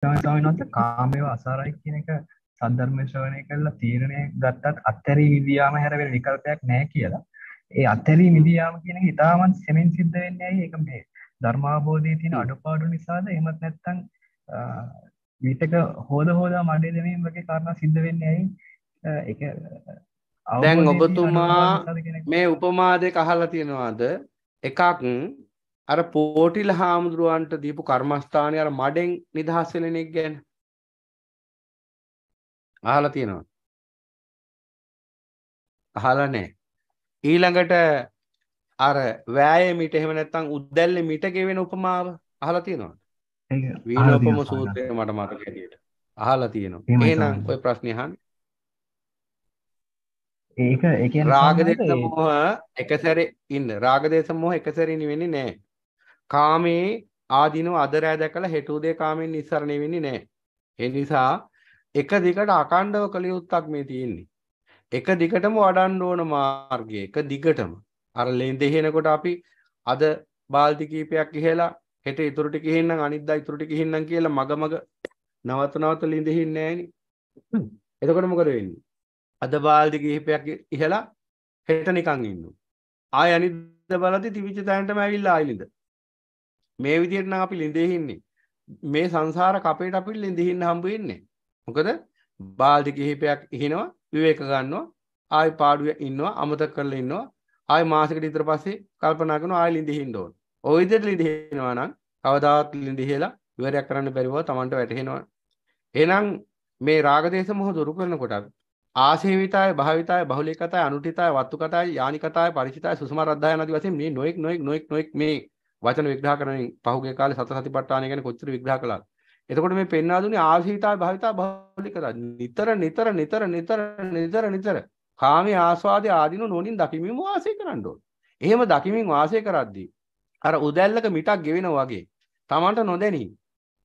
ස්වාමිනන්ත කාමයව අසාරයි කියන එක සද්ධර්ම ශ්‍රවණය කරලා තීරණය ගත්තත් අත්හැරී මිදියාම හැර වෙන විකල්පයක් නැහැ කියලා. ඒ අත්හැරී මිදියාම කියන එක ඊටමත් සෙමින් සිද්ධ වෙන්නේ ඇයි? ඒක මේ ධර්මාභෝධයේ තියෙන අඩපාඩු නිසාද? එහෙමත් නැත්නම් විතක හොද හොදා මඩේ දෙමීම වගේ කාරණා සිද්ධ වෙන්නේ ඇයි? ඒක දැන් ඔබතුමා මේ උපමාදේ අහලා තියෙනවාද? එකක් අර පෝටිල් හාමුදුරුවන්ට දීපු කර්මස්ථානය අර මඩෙන් නිදහස් වෙන එක ගැන අහලා තියෙනවා අහලා නැහැ ඊළඟට අර වෑයමිට එහෙම නැත්නම් උද්දැල්ලේ මිට ගෙවෙන උපමාව අහලා තියෙනවද වීණෝපම සූත්‍රය මට මතක හැටියට අහලා තියෙනවා එහෙනම් ඔය ප්‍රශ්නේ අහන්නේ ඒක ඒ කියන්නේ රාගදේශ මොහ එකසරේ ඉන්න රාගදේශ මොහ එකසරේ නිවෙන්නේ නැහැ කාමයේ ආදීනව අද රෑ දැකලා හෙට උදේ කාමෙන් ඉස්සරණේ වෙන්නේ නැහැ. ඒ නිසා එක දිගට අකණ්ඩව කළ යුත්තක් මේ තියෙන්නේ. එක දිගටම වඩන්න ඕන මාර්ගය එක දිගටම අර ලේන් දෙහෙනකොට අපි අද බාල්ති කීපයක් ඉහලා හෙට ඉතුරු ටික හින්නම් අනිද්දා ඉතුරු ටික හින්නම් කියලා මග මග නවත නවත ලින්දෙහින්නේ නෑනේ. එතකොට මොකද වෙන්නේ? අද බාල්ති කීපයක් ඉහලා හෙට නිකන් ඉන්නවා. ආය අනිද්දා බලද්දි තිබිච්ච තැනටම ඇවිල්ලා ආයෙ ලින්ද. මේ විදිහට නම් අපි ලිඳෙහින්නේ මේ සංසාර කපේට අපිට ලිඳෙහින්න හම්බ වෙන්නේ මොකද බාල්දි කිහිපයක් ඉහිනවා විවේක ගන්නවා ආයි පාඩුවේ ඉන්නවා අමතක කරලා ඉන්නවා ආයි මාසෙකට විතර පස්සේ කල්පනා කරනවා ආයි ලිඳෙහින්න ඕන. ওই විදිහට ලිඳෙහිනවා නම් කවදාවත් ලිඳෙහිලා ඉවරයක් කරන්න බැරි බව Tamanට වැටහෙනවා. එහෙනම් මේ රාගදේශ මොහ දුරු කරනකොට ආසේවිතාය භාවිතාය බහුලීකතාය අනුටිතාය වත්තු කතාය යානි කතාය පරිචිතාය සුසුමාර අධ්‍යයන ආදී වශයෙන් මේ නොඑක් නොඑක් නොඑක් නොඑක් මේ වචන විග්‍රහ කරමින් පහුගිය කාලේ සතර සතිපට්ඨානය ගැන කොච්චර විග්‍රහ කළාද? එතකොට මේ පෙන්වා දුන්නේ ආශීතා භාවිතා බහුලිකතා. නිතර නිතර නිතර නිතර නිතර නිතර කාමයේ ආස්වාදයේ ආදීන නෝනින් දකිමින් වාසය කරන්න ඕන. එහෙම දකිමින් වාසය කරද්දී අර උදැල්ලක මිටක් ගෙවෙනා වගේ Tamanට නොදැනී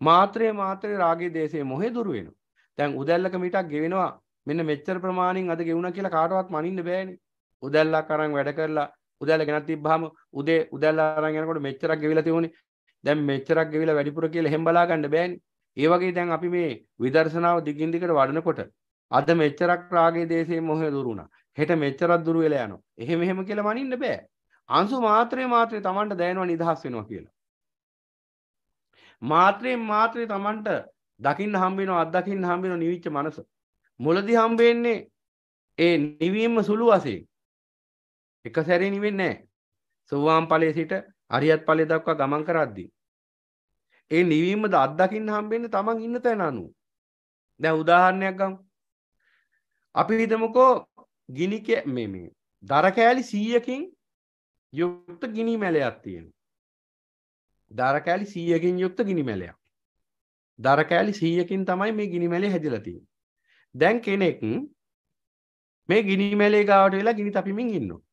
මාත්‍රේ මාත්‍රේ රාගයේ දේශයේ මොහේ දුර වෙනවා. දැන් උදැල්ලක මිටක් ගෙවෙනවා මෙන්න මෙච්චර ප්‍රමාණින් අද ගෙවුණා කියලා කාටවත් මනින්න බෑනේ. උදැල්ලක් අරන් වැඩ කරලා උදැල්ල ගෙනත් තිබ්බහම උදේ උදැල්ලා අරන් යනකොට මෙච්චරක් ගෙවිලා තිබුණේ දැන් මෙච්චරක් ගෙවිලා වැඩිපුර කියලා එහෙම බලා ගන්න බෑනේ ඒ වගේ දැන් අපි මේ විදර්ශනාව දිගින් දිගට වඩනකොට අද මෙච්චරක් රාගේ දේශේ මොහේ දුරු වුණා. හෙට මෙච්චරක් දුරු වෙලා යනවා. එහෙම එහෙම කියලා මනින්න බෑ. අංශු මාත්‍රේ මාත්‍රේ Tamanට දැනෙනවා නිදහස් වෙනවා කියලා. මාත්‍රේ මාත්‍රේ Tamanට දකින්න හම්බ වෙනවා අත්දකින්න හම්බ වෙනවා නිවිච්ච මනස. මුලදී හම්බ වෙන්නේ ඒ නිවීම සුළු වශයෙන්. එක සැරේනි වෙන්නේ සෝවාන් ඵලයේ සිට අරියත් ඵලයේ දක්වා ගමන් කරද්දී ඒ නිවීමද අත්දකින්න හම්බෙන්නේ තමන් ඉන්න තැන අනුව. දැන් උදාහරණයක් ගමු. අපි හිතමුකෝ ගිනි මේ මේ දර කෑලි 100කින් යුක්ත ගිනි මැලයක් තියෙනවා. දර කෑලි 100කින් යුක්ත ගිනි මැලයක්. දර කෑලි 100කින් තමයි මේ ගිනි මැලේ හැදිලා තියෙන්නේ. දැන් කෙනෙක් මේ ගිනි මැලේ ගාවට වෙලා ගිනි තපිමින් ඉන්නවා.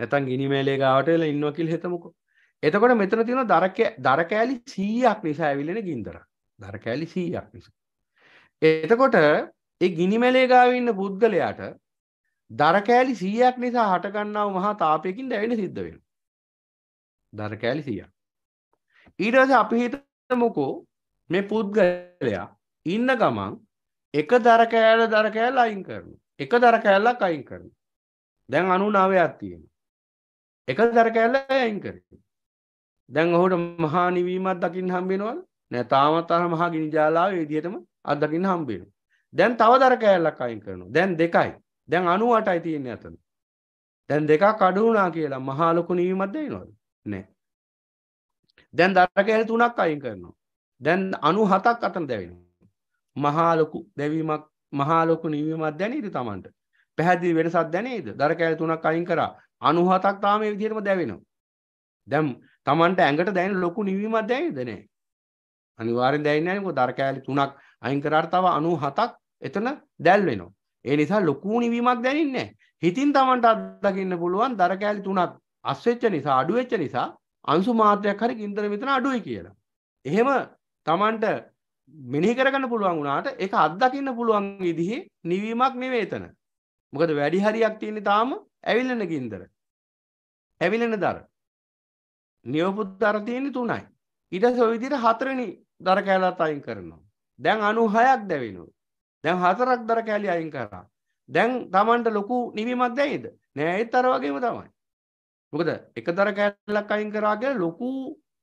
නැතන් ගිනිමේලේ ගාවටල ඉන්නවකිල් හෙතමකු එතකොට මෙතන තියෙන දරකෑලි සීයක් නිසා ඇවිලෙන ගින්දර දරකෑලි සීයක් නිසා එතකොට ඒ ගිනිමැලේ ගාවඉන්න පුද්ගලයාට දරකෑලි සීයක් නිසා හටගන්නාව මහා තාපයකින් දැවෙන සිද්ධ වෙන දරකෑලි සීයක් ඊටස අපි හිතමකෝ මේ පුද්ගලයා ඉන්න ගමන් එක දරකෑල දරකෑල් අයින් කරන එක දරකෑල්ලක් අයින් කරන දැන් අනු නවයක් තියෙන එක දර කැල්ල ඇයින් කර දැන් ඔහුට මහා නිවීමත් දකිින් හම්බෙනවල් නෑ තාමත් අර මහා ගිනි ජාලාව විදිහටම අදකිින් හම්බෙන දැන් තව දර කෑල්ලක් අයින් කරනවා දැන් දෙකයි දැන් අනුවටයි තියෙන ඇතන දැන් දෙකක් අඩුවනා කියලා මහාලොකු නීවීමත් දෙනවද නෑ දැන් දරකෑල් තුනක් අයින් කරනවා දැන් අනු හතක් අතන දැවෙන මහාලොකු දැවීමක් මහාලොකු නිවීමත් දැනීද තමන්ට පැහැදිලි වෙනසක් දැනේද දරකෑල් තුනක් අයින් කරා 97ක් තාම මේ විදිහටම දැවෙනවා. දැන් Tamanට ඇඟට දැනෙන ලොකු නිවීමක් දැනෙයිද නැහැ. අනිවාර්යෙන් දැනෙන්නේ නැහැ. මොකද අර කෑලි තුනක් අයින් කරාට තව 97ක් එතන දැල් වෙනවා. ඒ නිසා ලොකු නිවීමක් දැනෙන්නේ නැහැ. හිතින් Tamanට අත්දකින්න පුළුවන් දර කෑලි තුනක් අස් වෙච්ච නිසා අඩු වෙච්ච නිසා අංශු මාත්‍රයක් හරි කින්දර මෙතන අඩුයි කියලා. එහෙම Tamanට මෙනෙහි කරගන්න පුළුවන් වුණාට ඒක අත්දකින්න පුළුවන් විදිහේ නිවීමක් නෙවෙයි එතන. මොකද වැඩි හරියක් තියෙන්නේ තාම ඇවිලෙන ගින්දර. ඇවිලෙන දර. නියපු දර තියෙන්නේ තුනයි. ඊට පස්සේ ওই විදිහට හතරවෙනි දර කැලත් අයින් කරනවා. දැන් 96ක් දැවෙනවා. දැන් හතරක් දර කැලි අයින් කරා. දැන් Tamanට ලොකු නිවීමක් දැයිද? නෑ ඒත් අර වගේම තමයි. මොකද එක දර කැලක් අයින් කරා කියලා ලොකු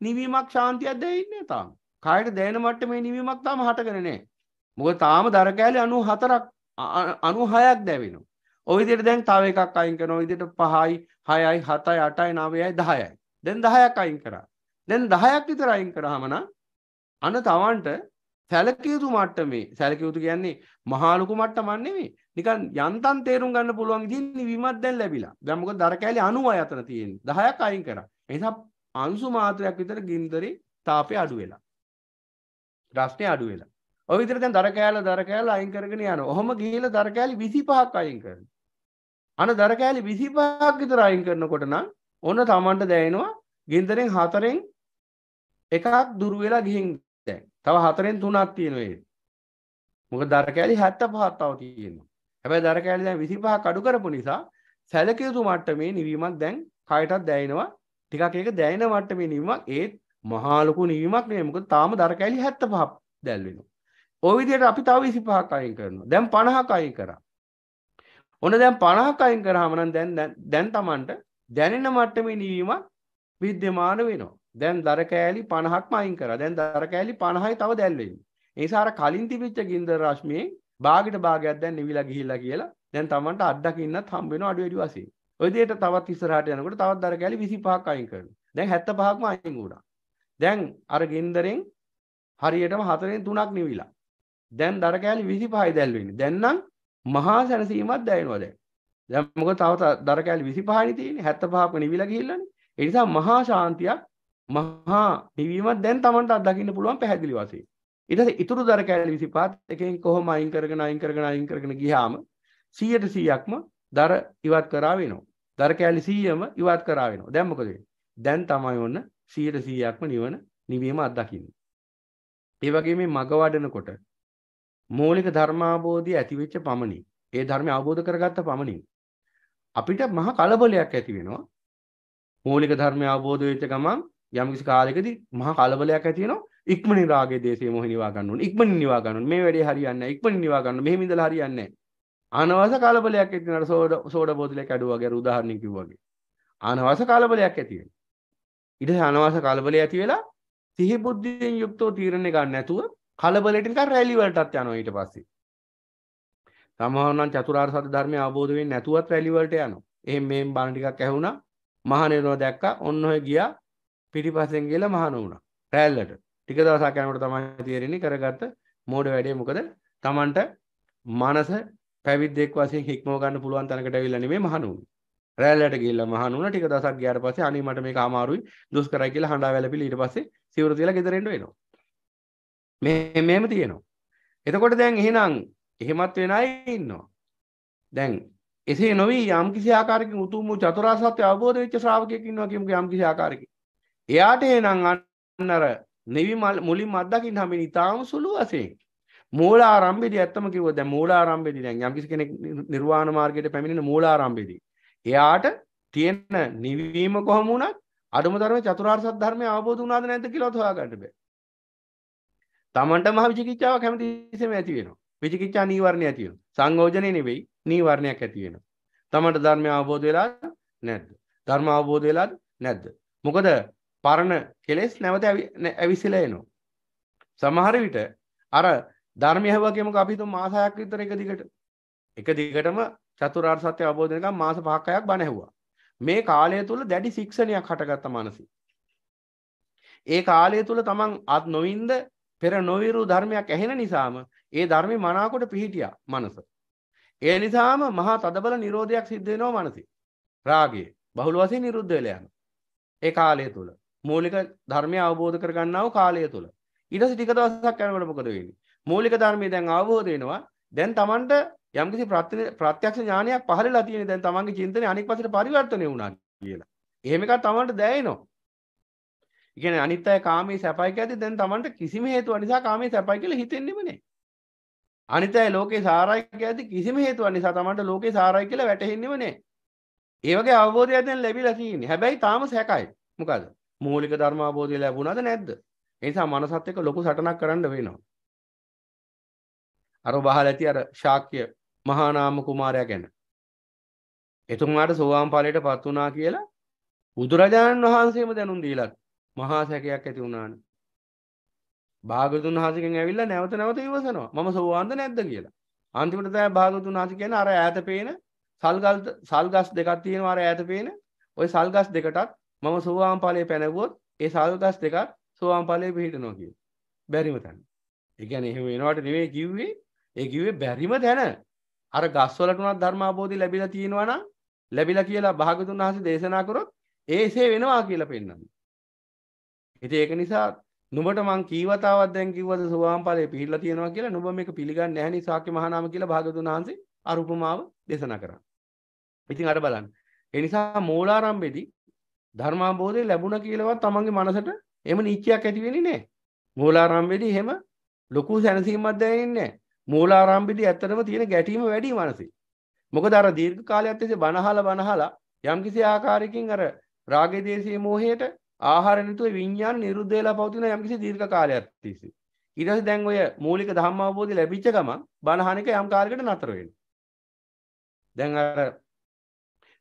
නිවීමක් ශාන්තියක් දැයින්නේ තාම. කායට දැනෙන මට්ටමේ නිවීමක් තාම හටගෙන නෑ. මොකද තාම දර කැලේ 94ක් 96ක් දැවෙනවා. ඔවිදියට දැන් තව එකක් අයින් කරනවා විදියට පහයි හයයි හතයි අටයි නවයයි දහයයි දැන් දහයක් අයින් කරා දැන් දහයක් විතර අයින් කරාම නම් අන තවන්ට සැලකියුතු මට්ටමේ සැලකියුතු කියන්නේ මහාලුකු මට්ටමක් නෙමෙයි නිකන් යන්තම් තේරුම් ගන්න පුළුවන් විදිහින් නිවීමක් දැන් ලැබිලා දැන් මොකද දර කැලේ 90 අතර තියෙන්නේ 10ක් අයින් කරා ඒ නිසා අංශු මාත්‍රයක් විතර ගින්දරේ තාපය අඩු වෙලා රස්නේ අඩු වෙලා ඔය විදිහට දැන් දර කැලේ දර කැලේ අයින් කරගෙන යනවා ඔහොම ගිහිල්ලා දර කැලේ 25ක් අයින් කරනවා අන දරකෑලි විසිපාක් විතර අයින් කරනකොට නම් ඔන්න තමන්ට දැයෙනවා ගින්දරෙන් හතරෙන් එකක් දුරවෙලා ගිහින් දැන් තව හතරෙන් තුනක් තියෙනවේ මොක දරකෑලි හැත්ත පහත්තාව තියෙනවා හැබැයි දරකෑලි දැන් විසිපහ කඩු කරපු නිසා සැලකයුතු මට්ටමේ නිවීමක් දැන් කයටත් දැයෙනවා ටිකක් ඒක දැයෙන මට්ටමේ නිවීමක් ඒත් මහාලොකු නිවීමක් නෙමෙයි මොකද තාම දරකෑලි 75ක් දැල් වෙනවා. ওই විදිහට අපි තව 25ක් අයින් කරනවා. දැන් 50ක් අයින් කරා. ඔන්න දැන් පනාකයින් කරහමන දැන් තමන්ට දැනෙන මට්ටම නිවීමක් විද්‍යමාන වෙනවා දැන් දර කෑලි පණහක්ම අයින් කර දැන් දර කෑලි පණහයි තව දැල්වෙන්න ඒසාර කලින් තිබිච්ච ගින්දර රශ්මිය බාගට භාගයක් දැන් නිවිලා ගිහිල්ලා කියලා දැන් තමන්ට අඩ්ඩකින්නත් හම්බෙන අඩුවැඩි වසේ ඔයදයට තවත් ඉස්සරහට යනකොට තවත් දර කෑලි විසි පහක් අයින් කරන දැන් හැත්ත පහක්ම අයින් වුණා දැන් අර ගෙන්දරෙන් හරියටම හතරෙන් තුනක් නිවිලා දැන් දර කෑලි විසි පහයි දැල්වෙන්න දැන්නම් මහා සැනසීමක් දැනෙනවා දැන්. දැන් මොකද තව දර කැලේ 25යි තියෙන්නේ 75ක නිවිලා ගිහිල්ලානේ. ඒ නිසා මහා ශාන්තියක් මහා නිවීමක් දැන් Tamanට අත්දකින්න පුළුවන් පැහැදිලි වශයෙන්. ඊට පස්සේ ඉතුරු දර කැලේ 25ත් එකෙන් කොහොම අයින් කරගෙන අයින් කරගෙන අයින් කරගෙන ගියාම 100ට 100ක්ම දර ඉවත් කරා වෙනවා. දර කැලේ 100ම ඉවත් කරා වෙනවා. දැන් මොකද දැන් තමයි ඔන්න 100ට 100ක්ම නිවන නිවීම අත්දකින්නේ. ඒ වගේ මේ මග වඩනකොට මූලික ධර්මාබෝධය ඇති වෙච්ච පමණින් ඒ ධර්මය අවබෝධ කරගත්ත පමණින් අපිට මහ කලබලයක් ඇති වෙනවා මූලික ධර්මය අවබෝධ වෙච්ච ගමන් යම්කිසි කාලයකදී මහ කලබලයක් ඇති වෙනවා ඉක්මනින් රාගයේ දේශේ මොහි නිවා ගන්න ඕනේ ඉක්මනින් නිවා ගන්න ඕනේ මේ වැඩේ හරියන්නේ නැහැ ඉක්මනින් නිවා ගන්න මෙහෙම ඉඳලා හරියන්නේ නැහැ අනවශ්‍ය කලබලයක් ඇති වෙනවා සෝඩ සෝඩ බෝතලයක් ඇඩුවා වගේ උදාහරණයක් කිව්වා වගේ අනවශ්‍ය කලබලයක් ඇති වෙනවා ඊට අනවශ්‍ය කලබලය ඇති වෙලා සිහි බුද්ධියෙන් යුක්තව තීරණේ ගන්න නැතුව කලබලටික රැලිවලටත් යන ඊට පස්සේ තමහනන් චතුරාර් සත ධර්මය අබෝධුවෙන් නැතුවත් රැලිවලට යන එහ මේ බණටිකක් ඇහුුණ මහනේරෝ දැක්ක ඔන්න ඔය ගිය පිටිපසෙන් කියලා මහන වුණ රැල්ලට ටික දවසා කැනට තමයි තේරෙන කරගත්ත මෝඩ වැඩේ මොකද තමන්ට මනස පැවිද්දෙක් වසින් හික්මෝ ගන්න පුළුවන් තැනකට ඇවිල්ලා නෙමෙයි මහණුන්. රැල්ලට ගිහිල්ලා මහණුන ටික දවසක් ගියාට පස්සේ අනේ මට මේක අමාරුයි දුෂ්කරයි කියලා හඬා වැළපිලා ඊට පස්සේ සිවුර තියලා ගෙදර එන්න වෙනවා. මෙහෙම තියෙනවා. එතකොට දැන් එහෙනම් එහෙමත් වෙන අය ඉන්නවා. දැන් එසේ නොවී යම් කිසි ආකාරකින් උතුම් වූ චතුරාර්ය සත්‍ය අවබෝධ වෙච්ච ශ්‍රාවකයෙක් ඉන්නවා කියමුකෝ යම් කිසි ආකාරකින්. එයාට එහෙනම් අන්න අර නිවි මුලින්ම අත්දකින්න හැම ඉතාම සුළු වශයෙන් මූලාරම්භයේදී ඇත්තම කිව්වොත් දැන් මූලාරම්භයේදී දැන් යම් කිසි කෙනෙක් නිර්වාණ මාර්ගයට පැමිණෙන මූලාරම්භයේදී එයාට තියෙන නිවීම කොහොම වුණත් අඩුම තරමේ චතුරාර්ය සත්‍ය ධර්මය අවබෝධ වුණාද නැද්ද කියලා හොයාගන්න බෑ. තමන්ට මහ විචිකිච්චාවක් හැමතිස්සෙම ඇති වෙනවා. විචිකිච්ඡා නීවරණය ඇති වෙනවා. සංයෝජනේ නෙවෙයි නීවරණයක් ඇති වෙනවා. තමන්ට ධර්මය අවබෝධ වෙලාද නැද්ද? ධර්ම අවබෝධ වෙලාද නැද්ද? මොකද පරණ කෙලෙස් නැවත ඇවිසිලා එනවා. සමහර විට අර ධර්මය හැවගේම අපි හිතමු මාසයක් විතර එක දිගට එක දිගටම චතුරාර්ය සත්‍ය අවබෝධ වෙනකම් මාස පහක් අයක් බණ ඇහුවා. මේ කාලය තුල දැඩි ශික්ෂණයක් හටගත්ත මානසික. ඒ කාලය තුල තමන් අත් නොවින්ද පෙර නොවිරු ධර්මයක් ඇහෙන නිසාම ඒ ධර්මේ මනාකොට පිහිටියා මනස. ඒ නිසාම මහා තදබල නිරෝධයක් සිද්ධ වෙනවා මනසේ. රාගය බහුල වශයෙන් නිරුද්ධ වෙලා යනවා. ඒ කාලය තුල මූලික ධර්මය අවබෝධ කරගන්නා වූ කාලය තුල. ඊට පස්සේ ටික දවසක් යනකොට මොකද වෙන්නේ? මූලික ධර්මය දැන් අවබෝධ වෙනවා. දැන් Tamanට යම්කිසි ප්‍රත්‍යක්ෂ ඥානයක් පහළලා තියෙන දැන් Tamanගේ චින්තනය අනෙක් පැත්තට පරිවර්තනය වුණා කියලා. එහෙම එකක් Tamanට දැනෙනවා. ඉගෙන අනිත් අය කාමී සැපයි කියද්දි දැන් Tamanට කිසිම හේතුවක් නිසා කාමී සැපයි කියලා හිතෙන්නෙම නෑ. අනිත් අය ලෝකේ සාරයි කියද්දි කිසිම හේතුවක් නිසා Tamanට ලෝකේ සාරයි කියලා වැටහෙන්නෙම නෑ. ඒ වගේ අවබෝධයක් දැන් ලැබිලා තියෙන්නේ. හැබැයි තාම සැකයි. මොකද? මූලික ධර්ම අවබෝධය ලැබුණාද නැද්ද? ඒ නිසා මනසත් එක්ක ලොකු සටනක් කරන්න වෙනවා. අර බහල ඇති අර ශාක්‍ය මහානාම කුමාරයා ගැන. එතුමාට සෝවාන් ඵලයට පත් වුණා කියලා බුදුරජාණන් වහන්සේම දැනුම් දීලා මහා සැකයක් ඇති වුණාන භාගතුන් හසිකෙන් ඇවිල්ලා නැවත නැවත විවසනවා මම සෝවාන්ද නැද්ද කියලා අන්තිමට තෑ භාගතුන් හසි කියන අර ඈත පේන සල්ගල් සල්ගස් දෙකක් තියෙනවා අර ඈත පේන ওই සල්ගස් දෙකටත් මම සෝවාන් ඵලයේ පැනගුවොත් ඒ සල්ගස් දෙකත් සෝවාන් ඵලයේ පිහිටනවා කියන බැරිම තැන. ඒ කියන්නේ එහෙම වෙනවට නෙවෙයි කිව්වේ. ඒ කිව්වේ බැරිම තැන. අර ගස් වලට උනත් ධර්ම අවබෝධය ලැබිලා තියෙනවා නම් ලැබිලා කියලා භාගතුන් වහන්සේ දේශනා කරොත් ඒසේ වෙනවා කියලා පෙන්වන්නේ. ඉතින් ඒක නිසා නුඹට මං කීවතාවක් දැන් කිව්වද සෝවාන්ඵලයේ පිහිල්ලා තියෙනවා කියලා නුඹ මේක පිළිගන්නේ නැහැ නේ ශාක්‍ය මහානාම කියලා භාගතුන් වහන්සේ අර උපමාව දේශනා කරා. ඉතින් අර බලන්න. ඒ නිසා මූලාරම්භයේදී ධර්මාභෝධය ලැබුණා කියලාවත් තමන්ගේ මනසට එහෙම නීචයක් ඇති වෙන්නේ නැහැ. මූලාරම්භයේදී එහෙම ලොකු සැනසීමක් දැනෙන්නේ නැහැ. මූලාරම්භයේදී ඇත්තටම තියෙන ගැටීම වැඩි මනසේ. මොකද අර දීර්ඝ කාලයක් තිස්සේ බනහලා බනහලා යම්කිසි ආකාරයකින් අර රාගය දේශයේ මෝහයට ආහාර නැතුව විඤ්ඤාණ නිරුද්ධ වෙලා පවතින යම්කිසි දීර්ඝ කාලයක් තිස්සේ. ඊට පස්සේ දැන් ඔය මූලික ධම්ම අවබෝධය ලැබිච්ච ගමන් බණහනික යම් කාලයකට නතර වෙනවා. දැන් අර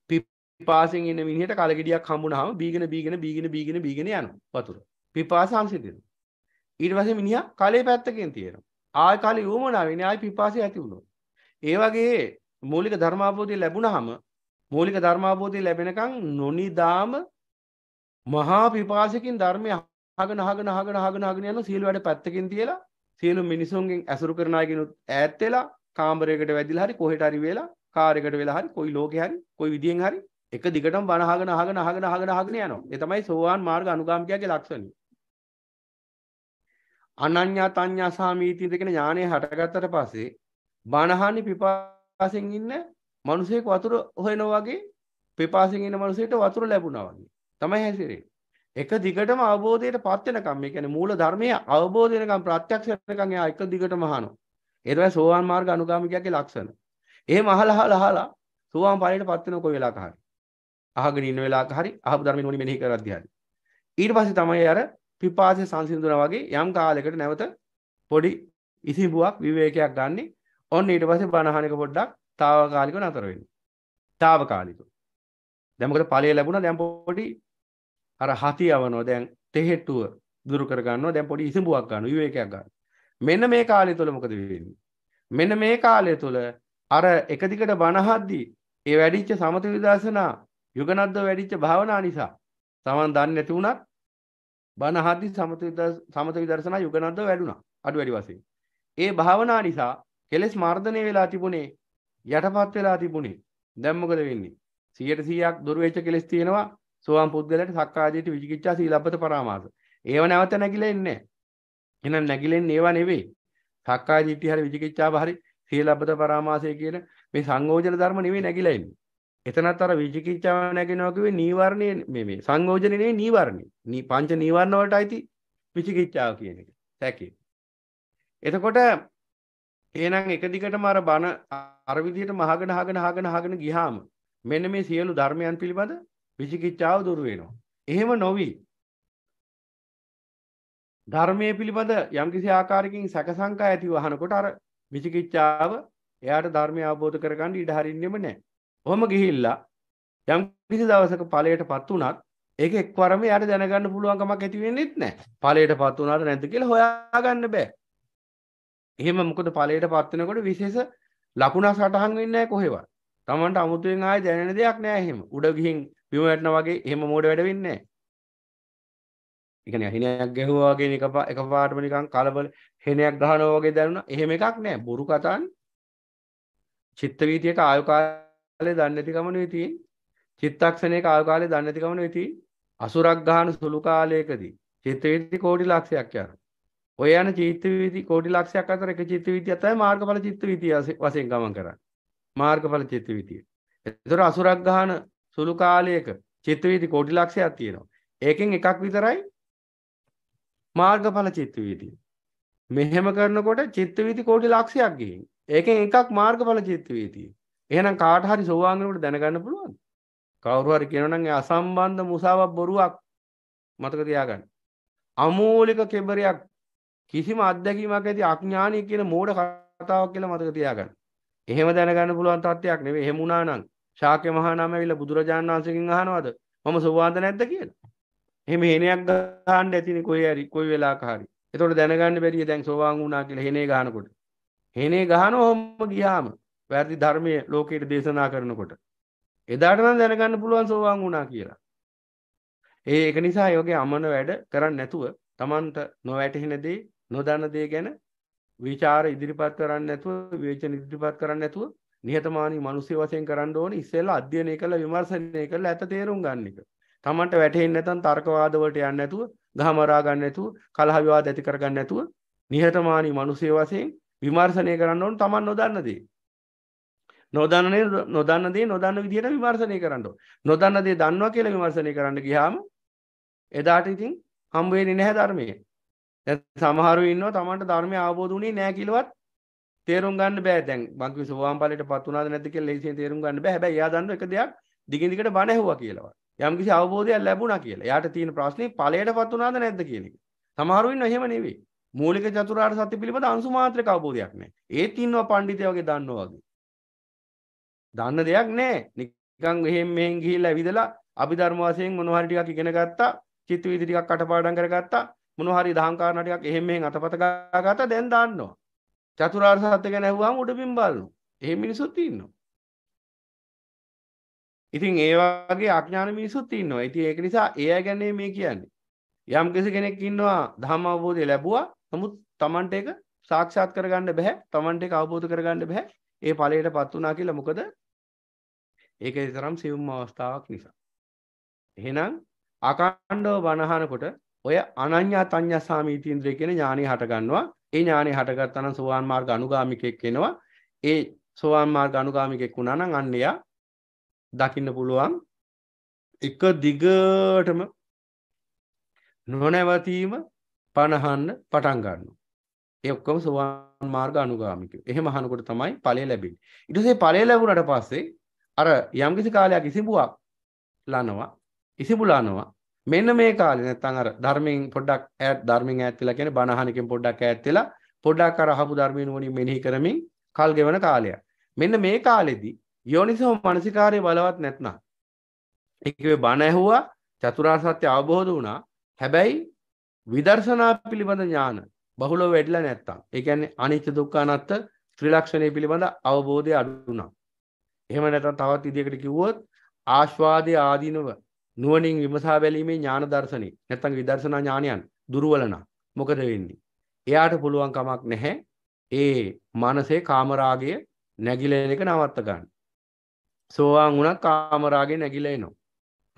පිපාසෙන් ඉන්න මිනිහට කලගෙඩියක් හම්බුනහම බීගෙන බීගෙන බීගෙන බීගෙන බීගෙන යනවා වතුර. පිපාස සංසිඳෙනවා. ඊට පස්සේ මිනිහා කලේ පැත්තකින් තියෙනවා. ආය කාලේ යොමුනා වෙන්නේ ආයි පිපාසය ඇති වුණා. ඒ වගේ මූලික ධර්මාබෝධය ලැබුණාම මූලික ධර්මාබෝධය ලැබෙනකන් නොනිදාම මහා පිපාසකින් ධර්මය හග නහග නහග නහග නගෙන යන සියලු වැඩ පැත්තකින් තියලා සියලු මිනිසුන්ගෙන් ඇසුරු කරන අයගෙනුත් ඈත් වෙලා කාමරයකට වැදිලා හරි කොහෙට හරි වෙලා කාරයකට වෙලා හරි කොයි ලෝකේ හරි කොයි විදියෙන් හරි එක දිගටම බණ අහගෙන අහගෙන අහගෙන අහගෙන අහගෙන යනවා. ඒ තමයි සෝවාන් මාර්ග අනුගාමිකයාගේ ලක්ෂණය. අනඤ්ඤා තඤ්ඤා සාමීති දෙකන ඥානය හටගත්තට පස්සේ බණහානි පිපාසෙන් ඉන්න මිනිසෙක් වතුර හොයනවා වගේ පිපාසෙන් ඉන්න මිනිසෙට වතුර ලැබුණා වගේ. තමයි හැසිරෙන්නේ. එක දිගටම අවබෝධයට පත් වෙනකම් මේ කියන්නේ මූල ධර්මයේ අවබෝධ වෙනකම් ප්‍රත්‍යක්ෂ වෙනකම් එයා එක දිගටම අහනවා. ඒ තමයි සෝවාන් මාර්ග අනුගාමිකයාගේ ලක්ෂණ. එහෙම අහලා අහලා අහලා සෝවාන් ඵලයට පත් වෙන කොයි වෙලාවක හරි. අහගෙන ඉන්න වෙලාවක හරි අහපු ධර්ම නෝනි මෙනෙහි කරද්දී හරි. ඊට පස්සේ තමයි අර පිපාසය සංසිඳුණා වගේ යම් කාලයකට නැවත පොඩි ඉසිඹුවක් විවේකයක් ගන්න. ඔන්න ඊට පස්සේ බණහන එක පොඩ්ඩක් తాවකාලිකව නතර වෙනවා. తాවකාලිකව. දැන් මොකද ඵලය ලැබුණා දැන් පොඩි අර හති යවනෝ දැන් තෙහෙට්ටුව දුරු කරගන්නවා දැන් පොඩි ඉසඹුවක් ගන්න විවේකයක් ගන්න මෙන්න මේ කාලය තුළ මොකද වෙන්නේ මෙන්න මේ කාලය තුළ අර එක දිගට බනහද්දී ඒ වැඩිච්ච සමත විදර්ශනා යුගනද්ද වැඩිච්ච භාවනා නිසා තමන් දන්නේ නැති වුණත් බනහද්දී සමත සමත විදර්ශනා යුගනද්ද වැඩුණා අඩු වැඩි වශයෙන් ඒ භාවනා නිසා කෙලෙස් මර්ධනය වෙලා තිබුණේ යටපත් වෙලා තිබුණේ දැන් මොකද වෙන්නේ 100% දුර වෙච්ච කෙලෙස් තියෙනවා සෝවාන් පුද්ගලයට සක්කායදිට විචිකිච්ඡා සීලබ්බත පරාමාස. ඒව නැවත නැగిලා ඉන්නේ. එහෙනම් නැగిලෙන්නේ ඒවා නෙවෙයි. සක්කායදිටි හරි විචිකිච්ඡාව හරි සීලබ්බත පරාමාසය කියන මේ සංයෝජන ධර්ම නෙවෙයි නැగిලා ඉන්නේ. එතනත් අර විචිකිච්ඡාව නැගෙනවා කිව්වේ නීවරණේ මේ මේ සංයෝජනේ නෙවෙයි නීවරණේ. නී පංච නීවරණ වලට අයිති විචිකිච්ඡාව කියන එක. සැකේ. එතකොට එහෙනම් එක දිගටම අර බන අර විදිහට මහගෙන අහගෙන අහගෙන අහගෙන ගියාම මෙන්න මේ සියලු ධර්මයන් පිළිබඳ විචිකිච්ඡාව දුර වෙනවා. එහෙම නොවි ධර්මයේ පිළිබඳ යම්කිසි ආකාරයකින් සැකසංකා ඇතිව අහනකොට අර විචිකිච්ඡාව එයාට ධර්මය අවබෝධ කරගන්න ඉඩ හරින්නෙම නැහැ. ඔහම ගිහිල්ලා යම්කිසි දවසක ඵලයටපත් උනත් ඒක එක්වරම යාට දැනගන්න පුළුවන්කමක් ඇති වෙන්නේත් නැහැ. ඵලයටපත් උනාට නැද්ද කියලා හොයාගන්න බෑ. එහෙම මොකද ඵලයටපත් වෙනකොට විශේෂ ලකුණක් සටහන් වෙන්නේ නැහැ කොහෙවත්. තමන්ට අමුතුවෙන් ආය දැනෙන දෙයක් නෑ එහෙම උඩ ගිහින් බිම වැටෙන වගේ එහෙම මෝඩ වැඩ වෙන්නේ නෑ ඒ හෙනයක් ගැහුවා වගේ නිකපා එකපාරටම නිකන් කලබල හෙනයක් ගහනවා වගේ දැනුණා එහෙම එකක් නෑ බොරු කතානේ චිත්ත වීතියට ආයු කාලේ දන්නේ නැති ගමන වෙතියි චිත්තක්ෂණයක ආයු කාලේ දන්නේ නැති ගමන වෙතියි අසුරක් ගහන සුළු කාලයකදී චිත්ත වීති කෝටි ලක්ෂයක් යනවා ඔය යන චිත්ත වීති කෝටි ලක්ෂයක් අතර එක චිත්ත වීතිය තමයි මාර්ගඵල චිත්ත වීතිය වශයෙන් ගමන් කරන්නේ මාර්ගඵල චිත්ත විතිය. එතකොට අසුරක් ගහන සුළු කාලයක චිත්ත වීති කෝටි ලක්ෂයක් තියෙනවා. ඒකෙන් එකක් විතරයි මාර්ගඵල චිත්ත වීතිය. මෙහෙම කරනකොට චිත්ත වීති කෝටි ලක්ෂයක් ගිහින්. ඒකෙන් එකක් මාර්ගඵල චිත්ත වීතිය. එහෙනම් කාට හරි සෝවාන් වෙනකොට දැනගන්න පුළුවන්ද? කවුරු හරි කියනවනම් ඒ අසම්බන්ධ මුසාවක් බොරුවක් මතක තියාගන්න. අමූලික කෙබරයක් කිසිම අත්දැකීමක් ඇති අඥානීය කියන මෝඩ කතාවක් කියලා මතක තියාගන්න. එහෙම දැනගන්න පුළුවන් තත්ත්වයක් නෙවෙයි. එහෙම වුණා නම් ශාක්‍ය මහා නාම ඇවිල්ලා බුදුරජාණන් වහන්සේගෙන් අහනවද මම සෝවාන්ද නැද්ද කියලා. එහෙම හේනයක් ගහන්න ඇතිනේ කොහේ හරි කොයි වෙලාවක හරි. ඒතකොට දැනගන්න බැරිය දැන් සෝවාන් වුණා කියලා හේනේ ගහනකොට. හේනේ ගහනවම ගියාම වැරදි ධර්මයේ ලෝකයට දේශනා කරනකොට. එදාට නම් දැනගන්න පුළුවන් සෝවාන් වුණා කියලා. ඒ ඒක නිසා ඒ වගේ අමන වැඩ කරන්නේ නැතුව Tamanට නොවැටහෙන දේ නොදන්න දේ ගැන විචාර ඉදිරිපත් කරන්න නැතුව විවේචන ඉදිරිපත් කරන්න නැතුව නිහතමානී මිනිස්සු වශයෙන් කරන්න ඕනේ ඉස්සෙල්ලා අධ්‍යයනය කරලා විමර්ශනය කරලා ඇත්ත තේරුම් ගන්න එක. Tamanට වැටෙන්නේ නැතනම් තර්කවාද වලට යන්නේ නැතුව, ගහමරා ගන්න නැතුව, කලහ විවාද ඇති කර ගන්න නැතුව නිහතමානී මිනිස්සු වශයෙන් විමර්ශනය කරන්න ඕනේ Taman නොදන්න දේ. නොදන්නේ නොදන්න දේ නොදන්න විදිහට විමර්ශනය කරන්න නොදන්න දේ දන්නවා කියලා විමර්ශනය කරන්න ගියාම එදාට ඉතින් හම්බ වෙන්නේ නැහැ ධර්මයේ. සමහරු ඉන්නවා තමන්ට ධර්මය අවබෝධ වුණේ නෑ කිලවත් තේරුම් ගන්න බෑ දැන් බංකවි සෝවාන් ඵලයට පත් වුණාද නැද්ද කියලා ලේසියෙන් තේරුම් ගන්න බෑ හැබැයි එයා දන්නවා එක දෙයක් දිගින් දිගට බණ ඇහුවා කියලා. යම්කිසි අවබෝධයක් ලැබුණා කියලා. එයාට තියෙන ප්‍රශ්නේ ඵලයට පත් වුණාද නැද්ද කියන එක. සමහරු ඉන්නවා එහෙම නෙවෙයි. මූලික චතුරාර්ය සත්‍ය පිළිබඳ අංශු මාත්‍රක අවබෝධයක් නැහැ. ඒත් ඉන්නවා පඬිතය වගේ දන්නවා වගේ. දන්න දෙයක් නැහැ. නිකන් එහෙම මෙහෙන් ගිහිල්ලා ඇවිදලා අභිධර්ම වශයෙන් මොනවා හරි ටිකක් ඉගෙන ගත්තා. චිත්ත වීදි ටිකක් අටපාඩම් කරගත්තා. මොන හරි දහංකාරණ ටිකක් එහෙම මෙහෙන් අතපත ගාගත දැන් දාන්නවා. චතුරාර්ය සත්‍ය ගැන ඇහුවාම උඩින් බලනවා. එහෙම මිනිසුත් ඉන්නවා. ඉතින් ඒ වගේ අඥාන මිනිසුත් ඉන්නවා. ඉතින් ඒක නිසා ඒ අය ගැන මේ කියන්නේ. යම් කෙනෙක් ඉන්නවා ධර්ම අවබෝධය ලැබුවා. නමුත් Tamanට ඒක සාක්ෂාත් කරගන්න බෑ තමන්ට එක අවබෝධ කරගන්න බැහැ ඒ ඵලයට පත් වුණා කියලා මොකද ඒක තරම් සියුම් අවස්ථාවක් නිසා එහෙනම් අකණ්ඩව බණහනකොට ඔය අනඤ්‍යා තඤ්ඤා සාමීතීන්ද්‍රය කියන ඥානෙ හටගන්නවා. ඒ ඥානෙ හටගත්තා නම් සෝවාන් මාර්ග අනුගාමිකෙක් වෙනවා. ඒ සෝවාන් මාර්ග අනුගාමිකෙක් වුණා නම් අන්න එයා දකින්න පුළුවන් එක දිගටම නොනැවතීම පණහන්න පටන් ගන්නවා. ඒ ඔක්කොම සෝවාන් මාර්ග අනුගාමිකයෝ. එහෙම අහනකොට තමයි ඵලය ලැබෙන්නේ. ඊට පස්සේ ඵලය ලැබුණාට පස්සේ අර යම්කිසි කාලයක් ඉසිඹුවක් ලනවා. ඉසිඹු ලනවා. මෙන්න මේ කාලේ නැත්තම් අර ධර්මයෙන් පොඩ්ඩක් ඈත් ධර්මයෙන් ඈත් වෙලා කියන්නේ බණ අහනකින් පොඩ්ඩක් ඈත් වෙලා පොඩ්ඩක් අර අහපු ධර්මයේ නුවණින් මෙනෙහි කරමින් කල් ගෙවන කාලයක්. මෙන්න මේ කාලෙදී යෝනිසෝ මනසිකාරය බලවත් නැත්නම් ඒකේ බණ ඇහුවා චතුරාර්ය සත්‍ය අවබෝධ වුණා. හැබැයි විදර්ශනා පිළිබඳ ඥාන බහුලව වැඩිලා නැත්තම් ඒ කියන්නේ අනිත්‍ය දුක්ඛ අනාත්ත ත්‍රිලක්ෂණය පිළිබඳ අවබෝධය අඩු වුණා. එහෙම නැත්නම් තවත් විදිහකට කිව්වොත් ආස්වාදයේ ආදීනව නුවනින් විමසා බැලීමේ ඥාන දර්ශනය නැත්තන් විදර්ශනා ඥානයන් දුරුවලන මොකද වෙන්නේ. එයාට පුළුවන් කමක් නැහැ ඒ මනසේ කාමරාගය නැගිලෙන එක නවත්ත ගන්න. සෝවාන් වුණත් කාමරාගය නැගිලා එනවා.